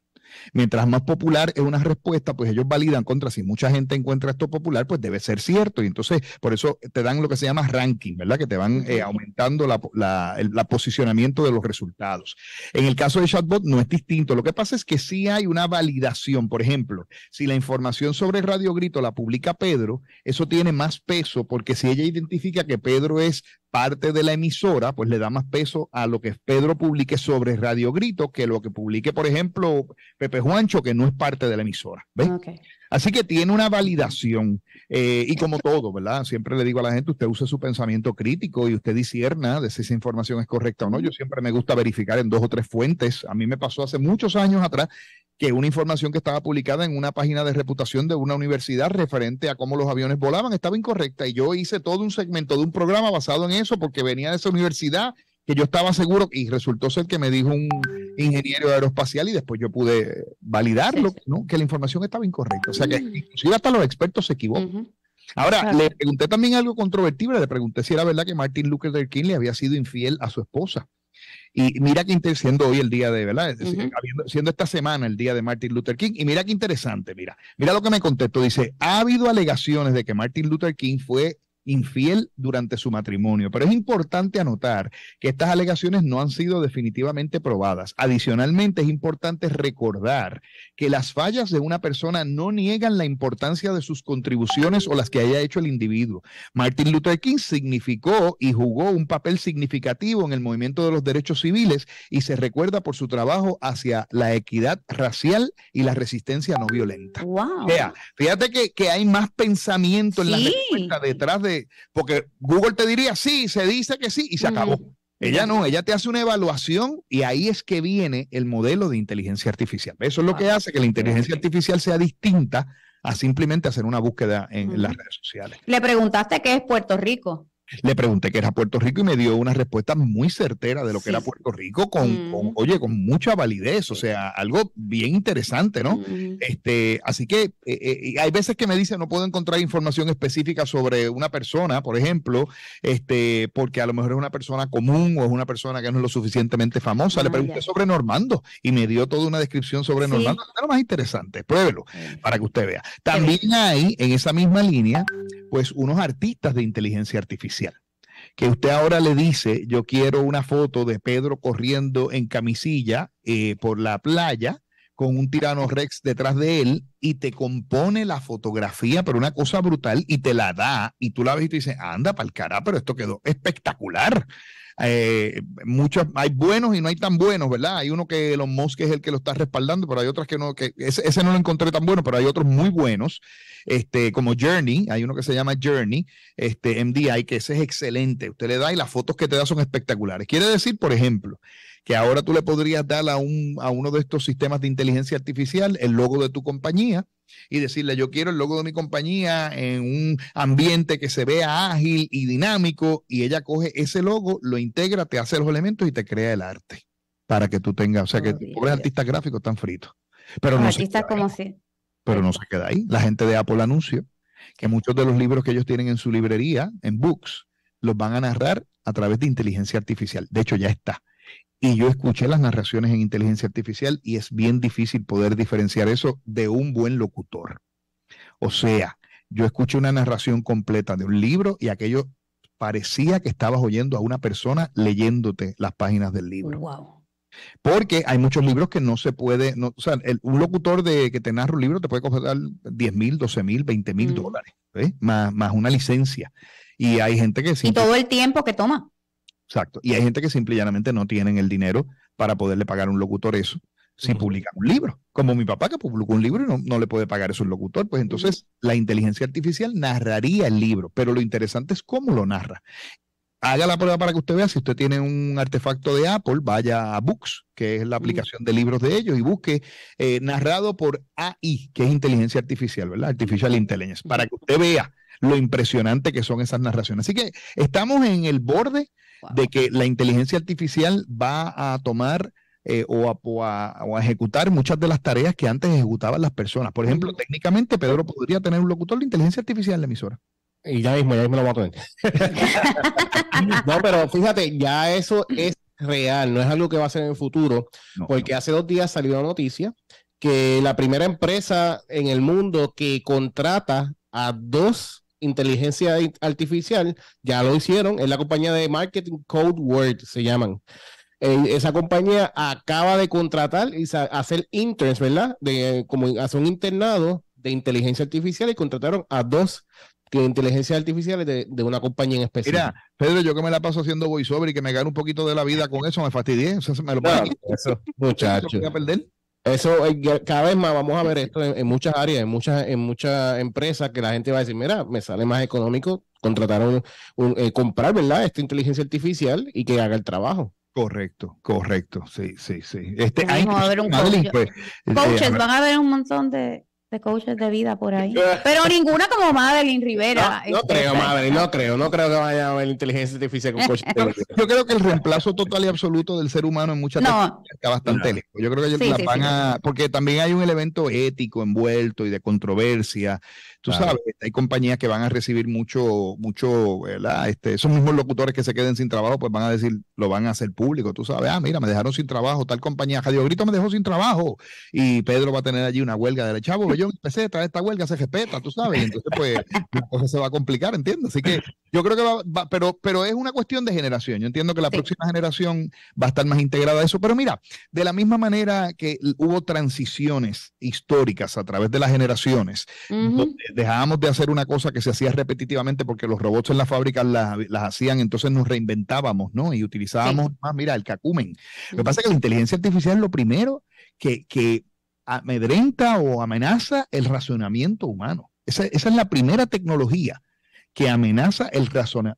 Mientras más popular es una respuesta, pues ellos validan contra si mucha gente encuentra esto popular, pues debe ser cierto. Y entonces, por eso te dan lo que se llama ranking, ¿verdad? Que te van eh, aumentando la, el posicionamiento de los resultados. En el caso de chatbot no es distinto. Lo que pasa es que sí hay una validación. Por ejemplo, si la información sobre Radio Grito la publica Pedro, eso tiene más peso porque si ella identifica que Pedro es parte de la emisora, pues le da más peso a lo que Pedro publique sobre Radio Grito que lo que publique, por ejemplo, Pepe Juancho, que no es parte de la emisora. Okay. Así que tiene una validación. Eh, y como todo, ¿verdad? Siempre le digo a la gente, usted use su pensamiento crítico y usted disierna de si esa información es correcta o no. Yo siempre me gusta verificar en dos o tres fuentes. A mí me pasó hace muchos años atrás que una información que estaba publicada en una página de reputación de una universidad referente a cómo los aviones volaban estaba incorrecta y yo hice todo un segmento de un programa basado en eso porque venía de esa universidad que yo estaba seguro y resultó ser que me dijo un ingeniero aeroespacial y después yo pude validarlo, ¿no? que la información estaba incorrecta. O sea que mm. inclusive hasta los expertos se equivocan. Ahora, le pregunté también algo controvertible, le pregunté si era verdad que Martin Luther King le había sido infiel a su esposa. Y mira que siendo hoy el día de, ¿verdad? siendo esta semana el día de Martin Luther King. Y mira qué interesante, mira. Mira lo que me contestó. Dice, ha habido alegaciones de que Martin Luther King fue infiel durante su matrimonio. Pero es importante anotar que estas alegaciones no han sido definitivamente probadas. Adicionalmente, es importante recordar que las fallas de una persona no niegan la importancia de sus contribuciones o las que haya hecho el individuo. Martin Luther King significó y jugó un papel significativo en el movimiento de los derechos civiles y se recuerda por su trabajo hacia la equidad racial y la resistencia no violenta. Wow. fíjate que, hay más pensamiento en la respuesta detrás de porque Google te diría sí, se dice que sí y se acabó. Ella no, ella te hace una evaluación y ahí es que viene el modelo de inteligencia artificial. Eso es lo que ah, hace que la inteligencia artificial sea distinta a simplemente hacer una búsqueda en las redes sociales. Le preguntaste qué es Puerto Rico. Le pregunté qué era Puerto Rico y me dio una respuesta muy certera de lo que era Puerto Rico, con, mm. oye, con mucha validez, o sea, algo bien interesante, ¿no? Mm. Este, así que eh, eh, hay veces que me dicen no puedo encontrar información específica sobre una persona, por ejemplo, este, porque a lo mejor es una persona común o es una persona que no es lo suficientemente famosa. Le ah, pregunté sobre Normando y me dio toda una descripción sobre Normando, es lo más interesante, pruébelo para que usted vea. También hay en esa misma línea, pues unos artistas de inteligencia artificial que usted ahora le dice, yo quiero una foto de Pedro corriendo en camisilla eh, por la playa con un tirano rex detrás de él y te compone la fotografía, pero una cosa brutal, y te la da, y tú la ves y te dices, anda, para el pero esto quedó espectacular. Eh, muchos, hay buenos y no hay tan buenos, ¿verdad? Hay uno que Elon Musk es el que lo está respaldando, pero hay otras que no, que ese, ese no lo encontré tan bueno, pero hay otros muy buenos, este, como Journey, hay uno que se llama Journey, este, MDI, que ese es excelente. Usted le da y las fotos que te da son espectaculares. Quiere decir, por ejemplo, que ahora tú le podrías dar a, un, a uno de estos sistemas de inteligencia artificial el logo de tu compañía y decirle, yo quiero el logo de mi compañía en un ambiente que se vea ágil y dinámico, y ella coge ese logo, lo integra, te hace los elementos y te crea el arte para que tú tengas, o sea, que los oh, pobres artistas gráficos están fritos. Pero no como Pero no se queda ahí. La gente de Apple anunció que muchos de los libros que ellos tienen en su librería, en Books, los van a narrar a través de inteligencia artificial. De hecho, ya está. Y yo escuché las narraciones en inteligencia artificial y es bien difícil poder diferenciar eso de un buen locutor. O sea, yo escuché una narración completa de un libro y aquello parecía que estabas oyendo a una persona leyéndote las páginas del libro. Porque hay muchos libros que no se puede, o sea, un locutor de que te narra un libro te puede costar 10 mil, 12 mil, 20 mil dólares, más, más una licencia. Y hay gente que... Y todo el tiempo que toma. Exacto. Y hay gente que simple y llanamente no tienen el dinero para poderle pagar a un locutor eso si publican un libro. Como mi papá que publicó un libro y no, le puede pagar eso un locutor, pues entonces la inteligencia artificial narraría el libro, pero lo interesante es cómo lo narra. Haga la prueba para que usted vea, si usted tiene un artefacto de Apple, vaya a Books, que es la aplicación de libros de ellos, y busque eh, narrado por AI, que es inteligencia artificial, ¿verdad? Artificial Intelligence, para que usted vea lo impresionante que son esas narraciones. Así que estamos en el borde de que la inteligencia artificial va a tomar eh, o, a, ejecutar muchas de las tareas que antes ejecutaban las personas. Por ejemplo, técnicamente Pedro podría tener un locutor de inteligencia artificial en la emisora. Y ya mismo, ya mismo lo va a tener. no, pero fíjate, ya eso es real, no es algo que va a ser en el futuro, porque hace dos días salió la noticia que la primera empresa en el mundo que contrata a dos inteligencia artificial, ya lo hicieron, es la compañía de marketing Code Word, se llaman. Eh, esa compañía acaba de contratar y hacer interns, ¿verdad? De, como hacer un internado de inteligencia artificial y contrataron a dos que inteligencia artificial de, de una compañía en especial. Mira, Pedro, yo que me la paso haciendo voiceover y que me gano un poquito de la vida con eso, me fastidié. me lo muchacho. Eso, eh, cada vez más vamos a ver esto en, muchas áreas, en muchas, en muchas empresas que la gente va a decir, mira, me sale más económico contratar un, eh, comprar, ¿verdad? Esta inteligencia artificial y que haga el trabajo. Correcto, correcto, sí, sí, sí. Este, hay, a ver un coaches, van a haber un montón de, de coaches de vida por ahí. Pero ninguna como Madeline Rivera. No, este, creo, Madeline, no creo. No creo que vaya a haber inteligencia artificial con coaches de vida. Yo creo que el reemplazo total y absoluto del ser humano en muchas no. está bastante lejos. Yo creo que ellos van a... Porque también hay un elemento ético envuelto y de controversia Tú sabes, hay compañías que van a recibir mucho, mucho, ¿verdad? Este, esos mismos locutores que se queden sin trabajo, pues van a decir, lo van a hacer público. Tú sabes, ah, mira, me dejaron sin trabajo, tal compañía, Jadio Grito me dejó sin trabajo. Y Pedro va a tener allí una huelga de la chavo, yo empecé a traer esta huelga, se respeta, tú sabes. Entonces, pues, la cosa se va a complicar, ¿entiendes? Así que yo creo que va, pero, pero es una cuestión de generación. Yo entiendo que la próxima generación va a estar más integrada a eso. Pero mira, de la misma manera que hubo transiciones históricas a través de las generaciones, donde dejábamos de hacer una cosa que se hacía repetitivamente porque los robots en las fábricas las, hacían, entonces nos reinventábamos, ¿no? Y utilizábamos más, mira, el cacumen. Lo que pasa es que la inteligencia artificial es lo primero que, amedrenta o amenaza el razonamiento humano. Esa, es la primera tecnología que amenaza el,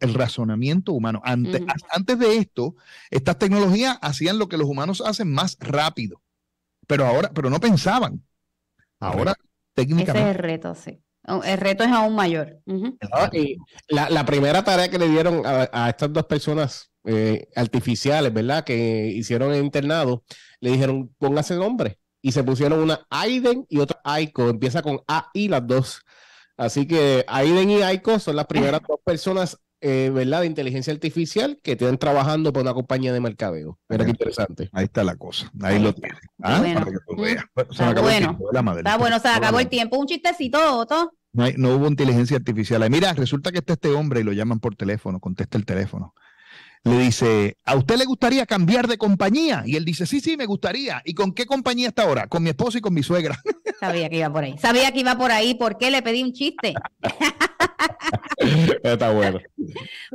el razonamiento humano. Antes, antes de esto, estas tecnologías hacían lo que los humanos hacen más rápido, pero ahora, pero no pensaban. Ahora, técnicamente. Ese es el reto, sí. El reto es aún mayor. Ah, y la, la, primera tarea que le dieron a, estas dos personas eh, artificiales, ¿verdad? Que hicieron el internado, le dijeron, póngase nombre. Y se pusieron una Aiden y otra Aiko. Empieza con A y las dos. Así que Aiden y Aiko son las primeras dos personas, eh, ¿verdad? De inteligencia artificial que están trabajando por una compañía de mercadeo. pero es interesante. Ahí está la cosa. Ahí, lo tienes. Ah, bueno. Para que tú veas. se está, bueno. está bueno, se acabó el tiempo. Un chistecito, Otto. No, hubo inteligencia artificial. Mira, resulta que está este hombre y lo llaman por teléfono, contesta el teléfono. Le dice, ¿a usted le gustaría cambiar de compañía? Y él dice, sí, sí, me gustaría. ¿Y con qué compañía está ahora? Con mi esposo y con mi suegra. Sabía que iba por ahí. Sabía que iba por ahí. ¿Por qué le pedí un chiste? Está bueno.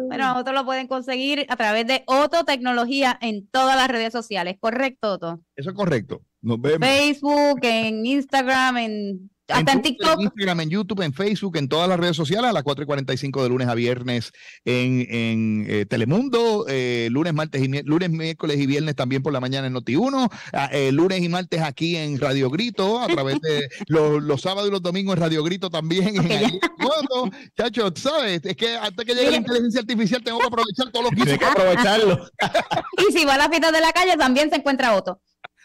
Bueno, a otros lo pueden conseguir a través de Otto Tecnología en todas las redes sociales, ¿correcto, Otto? Eso es correcto. Nos vemos. Facebook, en Instagram, en hasta en, TikTok. En Instagram, en YouTube, en Facebook, en todas las redes sociales, a las 4.45 y de lunes a viernes en, en eh, Telemundo, eh, lunes, martes y lunes, miércoles y viernes también por la mañana en Noti1, ah, eh, lunes y martes aquí en Radio Grito, a través de los, los, sábados y los domingos en Radio Grito también. bueno, chacho, ¿sabes? Es que hasta que llegue la inteligencia artificial tengo que aprovechar todos los que Hay que aprovecharlo. y si va a las fiesta de la calle también se encuentra Otto.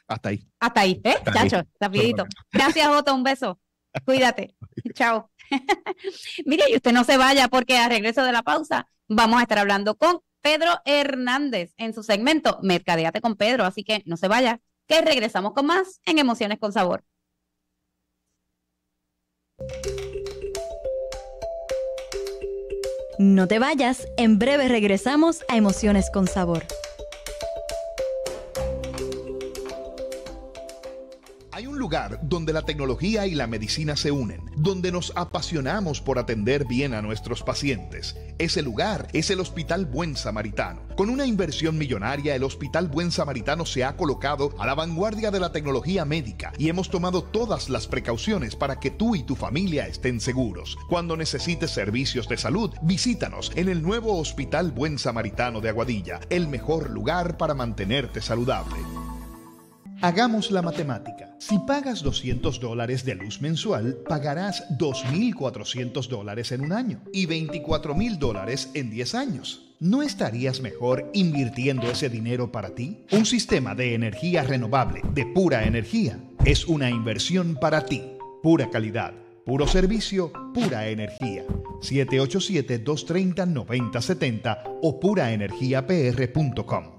Hasta ahí. Hasta ahí, ¿eh? chacho, rapidito. Gracias, Otto, un beso. Cuídate. Chao. Mire, y usted no se vaya porque a regreso de la pausa vamos a estar hablando con Pedro Hernández en su segmento Mercadeate con Pedro. Así que no se vaya, que regresamos con más en Emociones con Sabor. No te vayas, en breve regresamos a Emociones con Sabor. lugar donde la tecnología y la medicina se unen, donde nos apasionamos por atender bien a nuestros pacientes. Ese lugar es el Hospital Buen Samaritano. Con una inversión millonaria, el Hospital Buen Samaritano se ha colocado a la vanguardia de la tecnología médica y hemos tomado todas las precauciones para que tú y tu familia estén seguros. Cuando necesites servicios de salud, visítanos en el nuevo Hospital Buen Samaritano de Aguadilla, el mejor lugar para mantenerte saludable. Hagamos la matemática. Si pagas 200 dólares de luz mensual, pagarás 2.400 dólares en un año y 24.000 dólares en 10 años. ¿No estarías mejor invirtiendo ese dinero para ti? Un sistema de energía renovable, de pura energía, es una inversión para ti. Pura calidad, puro servicio, pura energía. 787-230-9070 o puraenergiapr.com.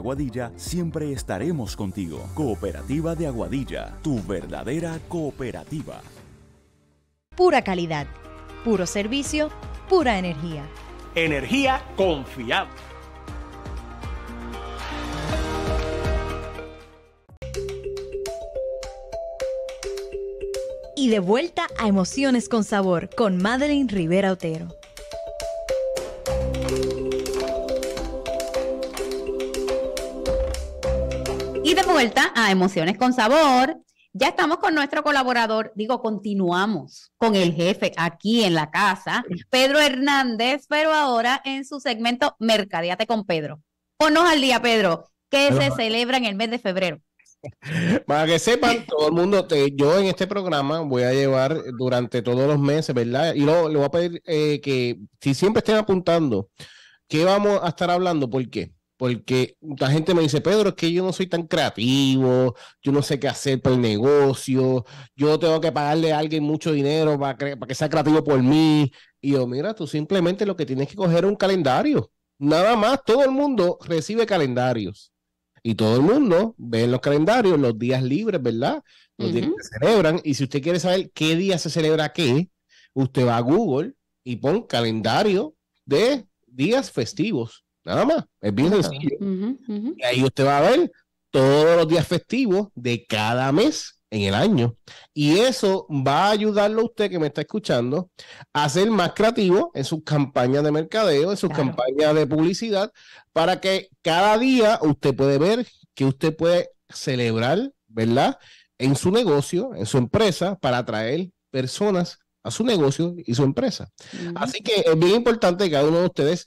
Aguadilla, siempre estaremos contigo. Cooperativa de Aguadilla, tu verdadera cooperativa. Pura calidad, puro servicio, pura energía. Energía confiable. Y de vuelta a Emociones con Sabor con Madeline Rivera Otero. Y de vuelta a Emociones con Sabor, ya estamos con nuestro colaborador, digo, continuamos con el jefe aquí en la casa, Pedro Hernández, pero ahora en su segmento Mercadeate con Pedro. Ponos al día, Pedro, que se celebra en el mes de febrero. Para que sepan, todo el mundo, te, yo en este programa voy a llevar durante todos los meses, ¿verdad? Y luego le voy a pedir eh, que si siempre estén apuntando, ¿qué vamos a estar hablando? ¿Por qué? porque la gente me dice, Pedro, es que yo no soy tan creativo, yo no sé qué hacer para el negocio, yo tengo que pagarle a alguien mucho dinero para que, sea creativo por mí. Y yo, mira, tú simplemente lo que tienes que coger es un calendario. Nada más, todo el mundo recibe calendarios. Y todo el mundo ve los calendarios los días libres, ¿verdad? Los días que se celebran. Y si usted quiere saber qué día se celebra qué, usted va a Google y pone calendario de días festivos Nada más, es bien sencillo. Y ahí usted va a ver todos los días festivos de cada mes en el año. Y eso va a ayudarlo a usted que me está escuchando a ser más creativo en sus campañas de mercadeo, en sus campañas de publicidad, para que cada día usted puede ver que usted puede celebrar, ¿verdad? En su negocio, en su empresa, para atraer personas a su negocio y su empresa. Así que es bien importante que cada uno de ustedes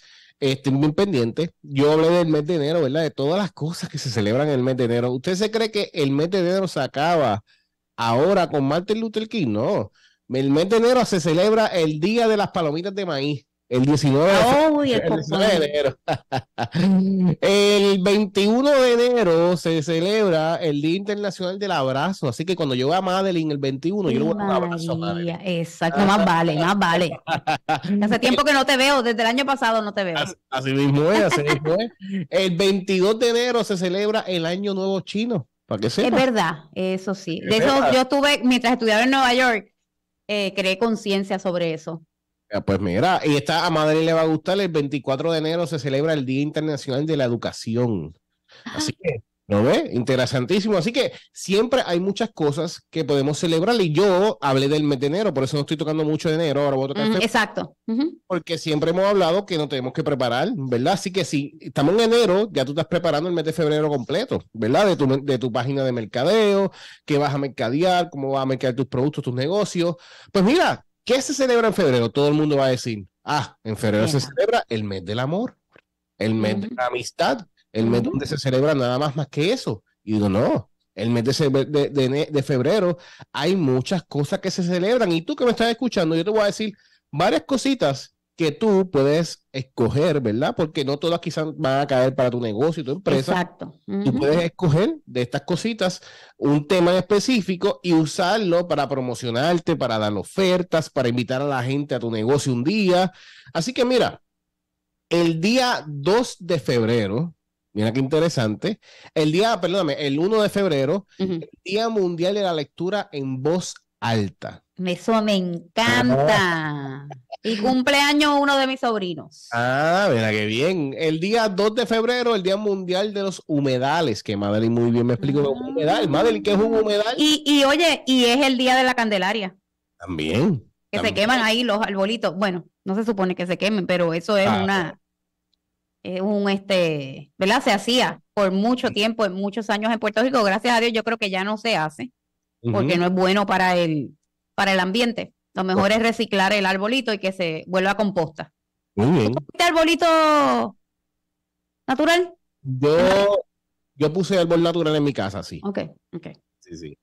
Estén bien pendientes. Yo hablé del mes de enero, ¿verdad? De todas las cosas que se celebran en el mes de enero. ¿Usted se cree que el mes de enero se acaba ahora con Martin Luther King? No. El mes de enero se celebra el Día de las Palomitas de Maíz. El 19, de, ah, el enero. el 21 de enero se celebra el Día Internacional del Abrazo. Así que cuando yo voy a Madeline el 21, yo le voy a dar un abrazo Exacto, más vale, más vale. Hace tiempo que no te veo, desde el año pasado no te veo. Así, mismo es, así mismo es. El 22 de enero se celebra el Año Nuevo Chino. Para Es verdad, eso sí. de eso yo estuve, mientras estudiaba en Nueva York, eh, creé conciencia sobre eso. Ah, pues mira, y está, a Madrid le va a gustar, el 24 de enero se celebra el Día Internacional de la Educación. Ah. Así que, ¿no ve? Interesantísimo. Así que siempre hay muchas cosas que podemos celebrar y yo hablé del mes de enero, por eso no estoy tocando mucho de enero, ahora voy a exacto. Porque siempre hemos hablado que no tenemos que preparar, ¿verdad? Así que si estamos en enero, ya tú estás preparando el mes de febrero completo, ¿verdad? De tu, de tu página de mercadeo, qué vas a mercadear, cómo vas a mercadear tus productos, tus negocios. Pues mira, ¿Qué se celebra en febrero? Todo el mundo va a decir, ah, en febrero se celebra el mes del amor, el mes de la amistad, el mes donde se celebra nada más más que eso. Y digo, no, el mes de, febrero hay muchas cosas que se celebran. Y tú que me estás escuchando, yo te voy a decir varias cositas que tú puedes escoger, ¿verdad? Porque no todas quizás van a caer para tu negocio y tu empresa. Exacto. Tú puedes escoger de estas cositas un tema específico y usarlo para promocionarte, para dar ofertas, para invitar a la gente a tu negocio un día. Así que mira, el día 2 de febrero, mira qué interesante, el día, perdóname, el 1 de febrero, el Día Mundial de la Lectura en Voz Alta. Eso me encanta. Y cumpleaños uno de mis sobrinos. Ah, mira qué bien. El día 2 de febrero, el Día Mundial de los Humedales, que Madeline muy bien me explicó un ah. humedal. Madeline, ¿qué es un humedal? Y, oye, y es el Día de la Candelaria. También. Que se queman ahí los arbolitos. Bueno, no se supone que se quemen, pero eso es ah, una... Es un este, ¿verdad? Se hacía por mucho tiempo, en muchos años en Puerto Rico. Gracias a Dios, yo creo que ya no se hace, porque no es bueno para el, para el ambiente. Lo mejor es reciclar el arbolito y que se vuelva composta. Muy bien. arbolito natural? Yo, yo puse árbol natural en mi casa, sí. Ok, ok. Sí, sí.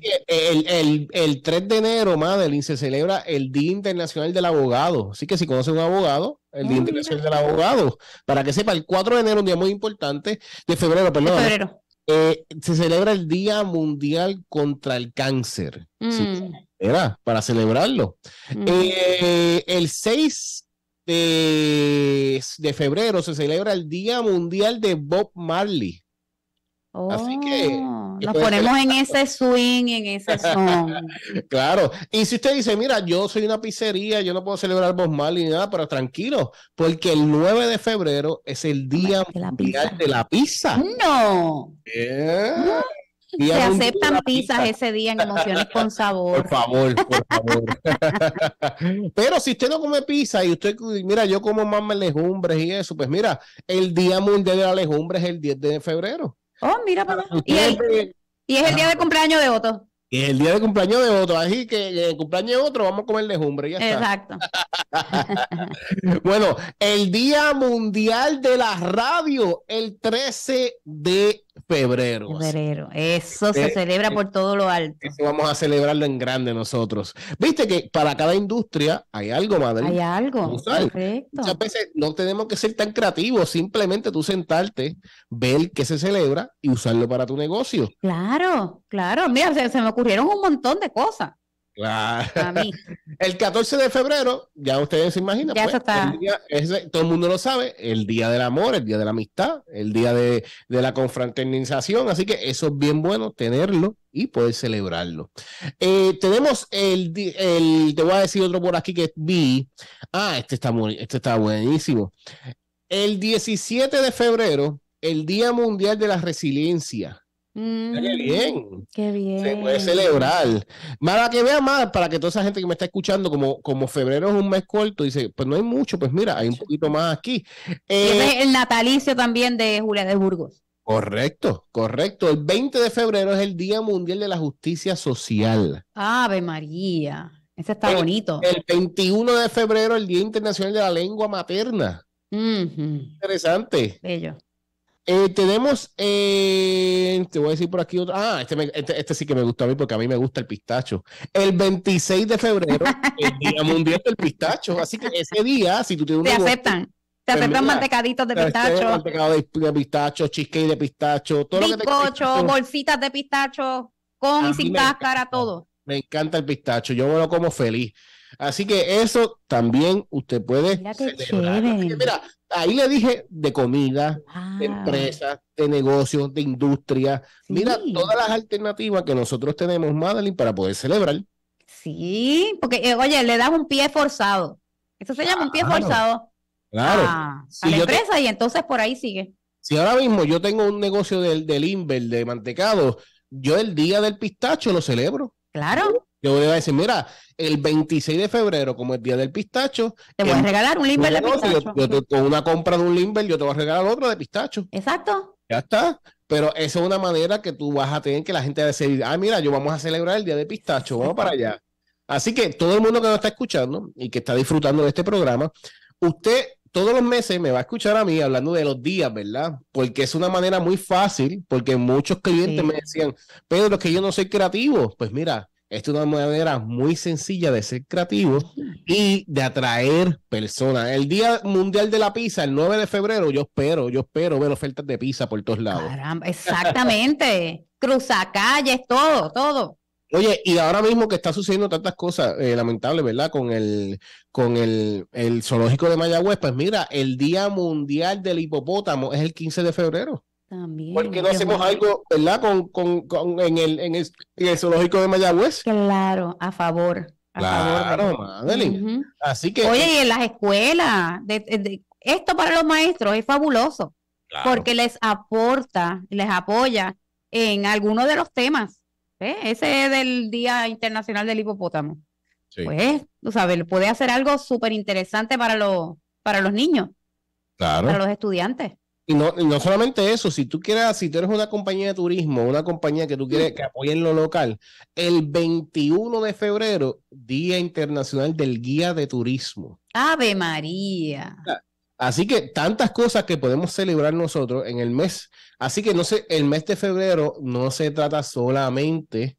que el, 3 de enero, Madeline, se celebra el Día Internacional del Abogado. Así que si conoce un abogado, el Día mm. Internacional del Abogado. Para que sepa, el 4 de enero, un día muy importante, de febrero, perdón. Eh, se celebra el Día Mundial contra el Cáncer. ¿sí? Mm era para celebrarlo. Mm. Eh, el 6 de, febrero se celebra el Día Mundial de Bob Marley. Así que nos oh, ponemos en ese swing, en ese son. claro, y si usted dice, mira, yo soy una pizzería, yo no puedo celebrar Bob Marley ni nada, pero tranquilo, porque el 9 de febrero es el Día Mundial de la Pizza. No. Eh. no. Se aceptan pizzas ese día en emociones con sabor. Por favor, por favor. Pero si usted no come pizza y usted, mira, yo como más legumbres y eso, pues mira, el Día Mundial de la Legumbre es el 10 de febrero. Oh, mira, ¿Y, es el día de cumpleaños de otro. Y el día de cumpleaños de otro, así que el cumpleaños de otro vamos a comer legumbre ya Exacto. bueno, el Día Mundial de la Radio, el 13 de febrero. Febrero, eso se eh, celebra por todo lo alto. Eso vamos a celebrarlo en grande nosotros. Viste que para cada industria hay algo, madre. Hay algo. Muchas veces no tenemos que ser tan creativos, simplemente tú sentarte, ver qué se celebra y usarlo para tu negocio. Claro, claro. Mira, se me ocurrieron un montón de cosas. El 14 de febrero, ya ustedes se imaginan, pues, todo el mundo lo sabe, el día del amor, el día de la amistad, el día de, la confraternización, así que eso es bien bueno tenerlo y poder celebrarlo. Eh, tenemos el, te voy a decir otro por aquí que vi, ah, este está, este está buenísimo. El 17 de febrero, el Día Mundial de la Resiliencia qué mm. bien. Qué bien. Se puede celebrar. Para que vea más, para que toda esa gente que me está escuchando, como, como febrero es un mes corto, dice, pues no hay mucho, pues mira, hay un poquito más aquí. Eh, es el natalicio también de Julia de Burgos. Correcto, correcto. El 20 de febrero es el Día Mundial de la Justicia Social. Ave María, ese está bonito. El 21 de febrero, el Día Internacional de la Lengua Materna. Interesante. Bello. Eh, tenemos, eh, te voy a decir por aquí otro. Ah, este, este, este, sí que me gustó a mí porque a mí me gusta el pistacho. El 26 de febrero, el Día Mundial del Pistacho. Así que ese día, si tú tienes un. Pues te aceptan. Te aceptan mantecaditos de pistacho. Mantecado de, pistacho, de pistacho, todo bolsitas de pistacho, con y sin cáscara, todo. Me encanta el pistacho, yo me lo como feliz. Así que eso también usted puede mira, Mira, ahí le dije de comida, de ah. empresas, de negocios, de industria. Mira todas las alternativas que nosotros tenemos, Madeline, para poder celebrar. Sí, porque eh, oye, le das un pie forzado. Eso se llama un pie forzado. Claro. a, la empresa y entonces por ahí sigue. Si ahora mismo yo tengo un negocio del, del Inver, de mantecado, yo el día del pistacho lo celebro. Claro. Yo le a decir, mira, el 26 de febrero, como el día del pistacho. Te voy a regalar un limber de pistacho. Yo, con una compra de un limber, yo te voy a regalar otro de pistacho. Exacto. Ya está. Pero esa es una manera que tú vas a tener que la gente va a decir, ah, mira, yo vamos a celebrar el día del pistacho, vamos para allá. Así que todo el mundo que nos está escuchando y que está disfrutando de este programa, usted todos los meses me va a escuchar a mí hablando de los días, ¿verdad? Porque es una manera muy fácil, porque muchos clientes me decían, Pedro, es que yo no soy creativo. Pues mira, esto es una manera muy sencilla de ser creativo y de atraer personas. El Día Mundial de la Pizza, el 9 de febrero, yo espero, yo espero ver ofertas de pizza por todos lados. Caramba, exactamente. calles, todo, todo. Oye, y ahora mismo que está sucediendo tantas cosas eh, lamentables, ¿verdad? Con el con el, el zoológico de Mayagüez, pues mira, el Día Mundial del Hipopótamo es el 15 de febrero. Porque no hacemos algo, ¿verdad? Con, en, el, en, el, zoológico de Mayagüez. Claro, a favor. claro, Madeline. Así que. Oye, en las escuelas. esto para los maestros es fabuloso. Porque les aporta, les apoya en algunos de los temas. ¿eh? Ese es del Día Internacional del Hipopótamo. Pues, tú sabes, puede hacer algo súper interesante para los, para los niños. Claro. Para los estudiantes. Y no, solamente eso, si tú quieres, si tú eres una compañía de turismo, una compañía que tú quieres que apoye en lo local, el 21 de febrero, Día Internacional del Guía de Turismo. Ave María. Así que tantas cosas que podemos celebrar nosotros en el mes. Así que no sé, el mes de febrero no se trata solamente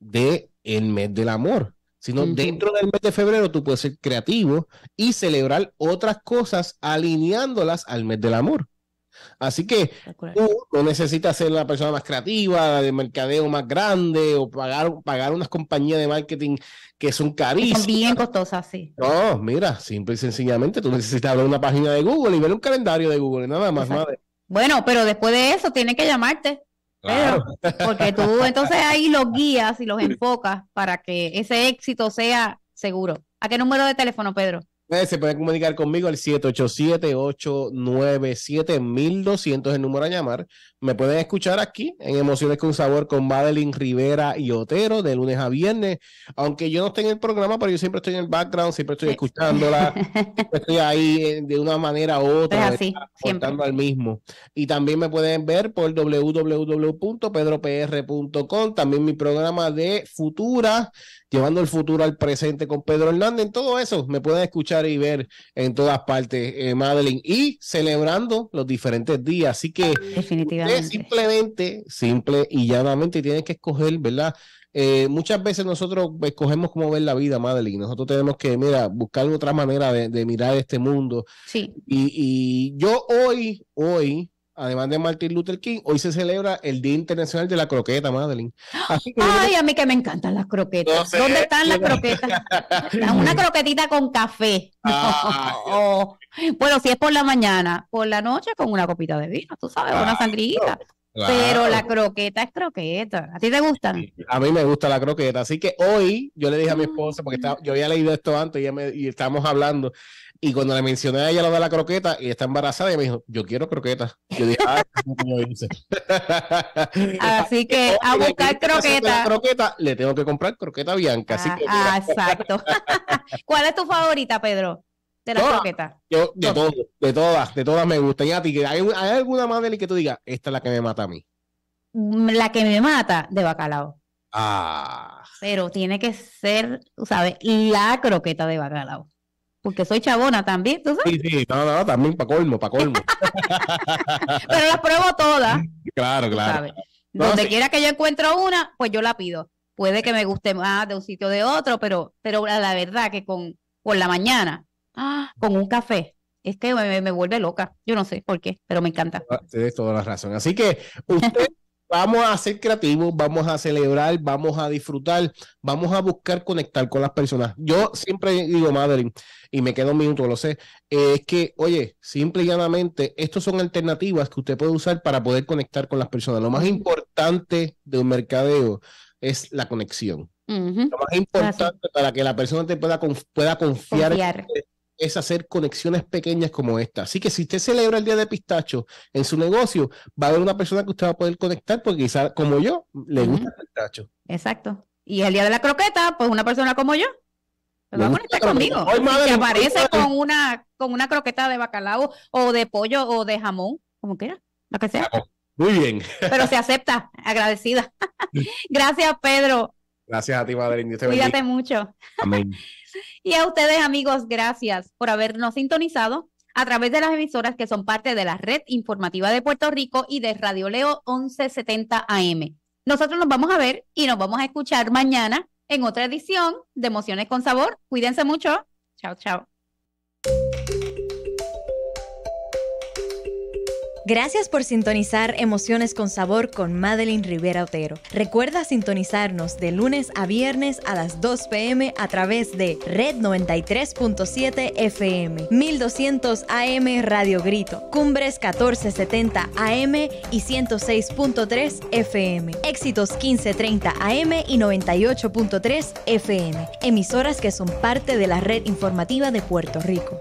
de el mes del amor, sino dentro del mes de febrero tú puedes ser creativo y celebrar otras cosas alineándolas al mes del amor. Así que tú no necesitas ser la persona más creativa, de mercadeo más grande o pagar, pagar unas compañías de marketing que son carísimas. son bien costosas, sí. No, mira, simple y sencillamente tú necesitas ver una página de Google y ver un calendario de Google, nada más, madre. Bueno, pero después de eso tienes que llamarte. porque tú entonces ahí los guías y los enfocas para que ese éxito sea seguro. ¿A qué número de teléfono, Pedro? Se pueden comunicar conmigo al 787-897-1200, el número a llamar. Me pueden escuchar aquí en Emociones con Sabor con Madeline Rivera y Otero de lunes a viernes. Aunque yo no esté en el programa, pero yo siempre estoy en el background, siempre estoy escuchándola, estoy ahí eh, de una manera u otra, contando al mismo. Y también me pueden ver por www.pedropr.com, también mi programa de Futura llevando el futuro al presente con Pedro Hernández. En todo eso me pueden escuchar y ver en todas partes, eh, Madeline, y celebrando los diferentes días. Así que simplemente, simple y llanamente tienen que escoger, ¿verdad? Eh, muchas veces nosotros escogemos cómo ver la vida, Madeline. Nosotros tenemos que, mira, buscar otra manera de, mirar este mundo. Sí. y yo hoy, hoy, además de Martin Luther King, hoy se celebra el Día Internacional de la Croqueta, Madeline. ¡Ah! Ay, a mí que me encantan las croquetas. ¿Dónde están las croquetas? Una croquetita con café. Bueno, si es por la mañana, por la noche con una copita de vino, tú sabes, una sangría. Pero la croqueta es croqueta. ¿A ti te gustan? A mí me gusta la croqueta. Así que hoy yo le dije a mi mm. esposa, porque yo había leído esto antes y, y estábamos hablando, y cuando le mencioné a ella lo de la croqueta y está embarazada, ella me dijo, yo quiero croquetas. Yo dije, ah, Así que a buscar croquetas. Croqueta, le tengo que comprar croqueta bianca. Ah, ah, exacto. ¿Cuál es tu favorita, Pedro? De la croqueta Yo, de, de todas, de todas me gusta Y a ti, ¿hay, alguna alguna madre que tú digas, esta es la que me mata a mí? Mm, la que me mata, de bacalao. Ah. Pero tiene que ser, ¿sabes? La croqueta de bacalao porque soy chabona también, ¿tú Sí, sí, también para colmo, para colmo. Pero las pruebo todas. Claro, claro. Donde quiera que yo encuentro una, pues yo la pido. Puede que me guste más de un sitio o de otro, pero, pero la verdad que con por la mañana, ¡ah! con un café, es que me, me, vuelve loca. Yo no sé por qué, pero me encanta. Ah, tienes toda la razón. Así que usted vamos a ser creativos, vamos a celebrar, vamos a disfrutar, vamos a buscar conectar con las personas. Yo siempre digo, Madeline, y me quedo un minuto, lo sé, es que, oye, simple y llanamente, estas son alternativas que usted puede usar para poder conectar con las personas. Lo más importante de un mercadeo es la conexión. Lo más importante para que la persona te pueda, pueda confiar, es hacer conexiones pequeñas como esta. Así que si usted celebra el Día de Pistacho en su negocio, va a haber una persona que usted va a poder conectar porque quizá como yo le gusta el pistacho. Exacto. Y el Día de la Croqueta, pues una persona como yo. Lo va a conectar conmigo. que aparece con una, con una croqueta de bacalao o de pollo o de jamón, como quiera, lo que sea. Muy bien. Pero se acepta, agradecida. Gracias, Pedro. Gracias a ti, Madre. Cuídate mucho. Amén. y a ustedes, amigos, gracias por habernos sintonizado a través de las emisoras que son parte de la Red Informativa de Puerto Rico y de Radio Leo 1170 AM. Nosotros nos vamos a ver y nos vamos a escuchar mañana en otra edición de Emociones con Sabor. Cuídense mucho. Chao, chao. Gracias por sintonizar Emociones con Sabor con Madeline Rivera Otero. Recuerda sintonizarnos de lunes a viernes a las 2 pm a través de Red 93.7 FM, 1200 AM Radio Grito, Cumbres 1470 AM y 106.3 FM, Éxitos 1530 AM y 98.3 FM, emisoras que son parte de la red informativa de Puerto Rico.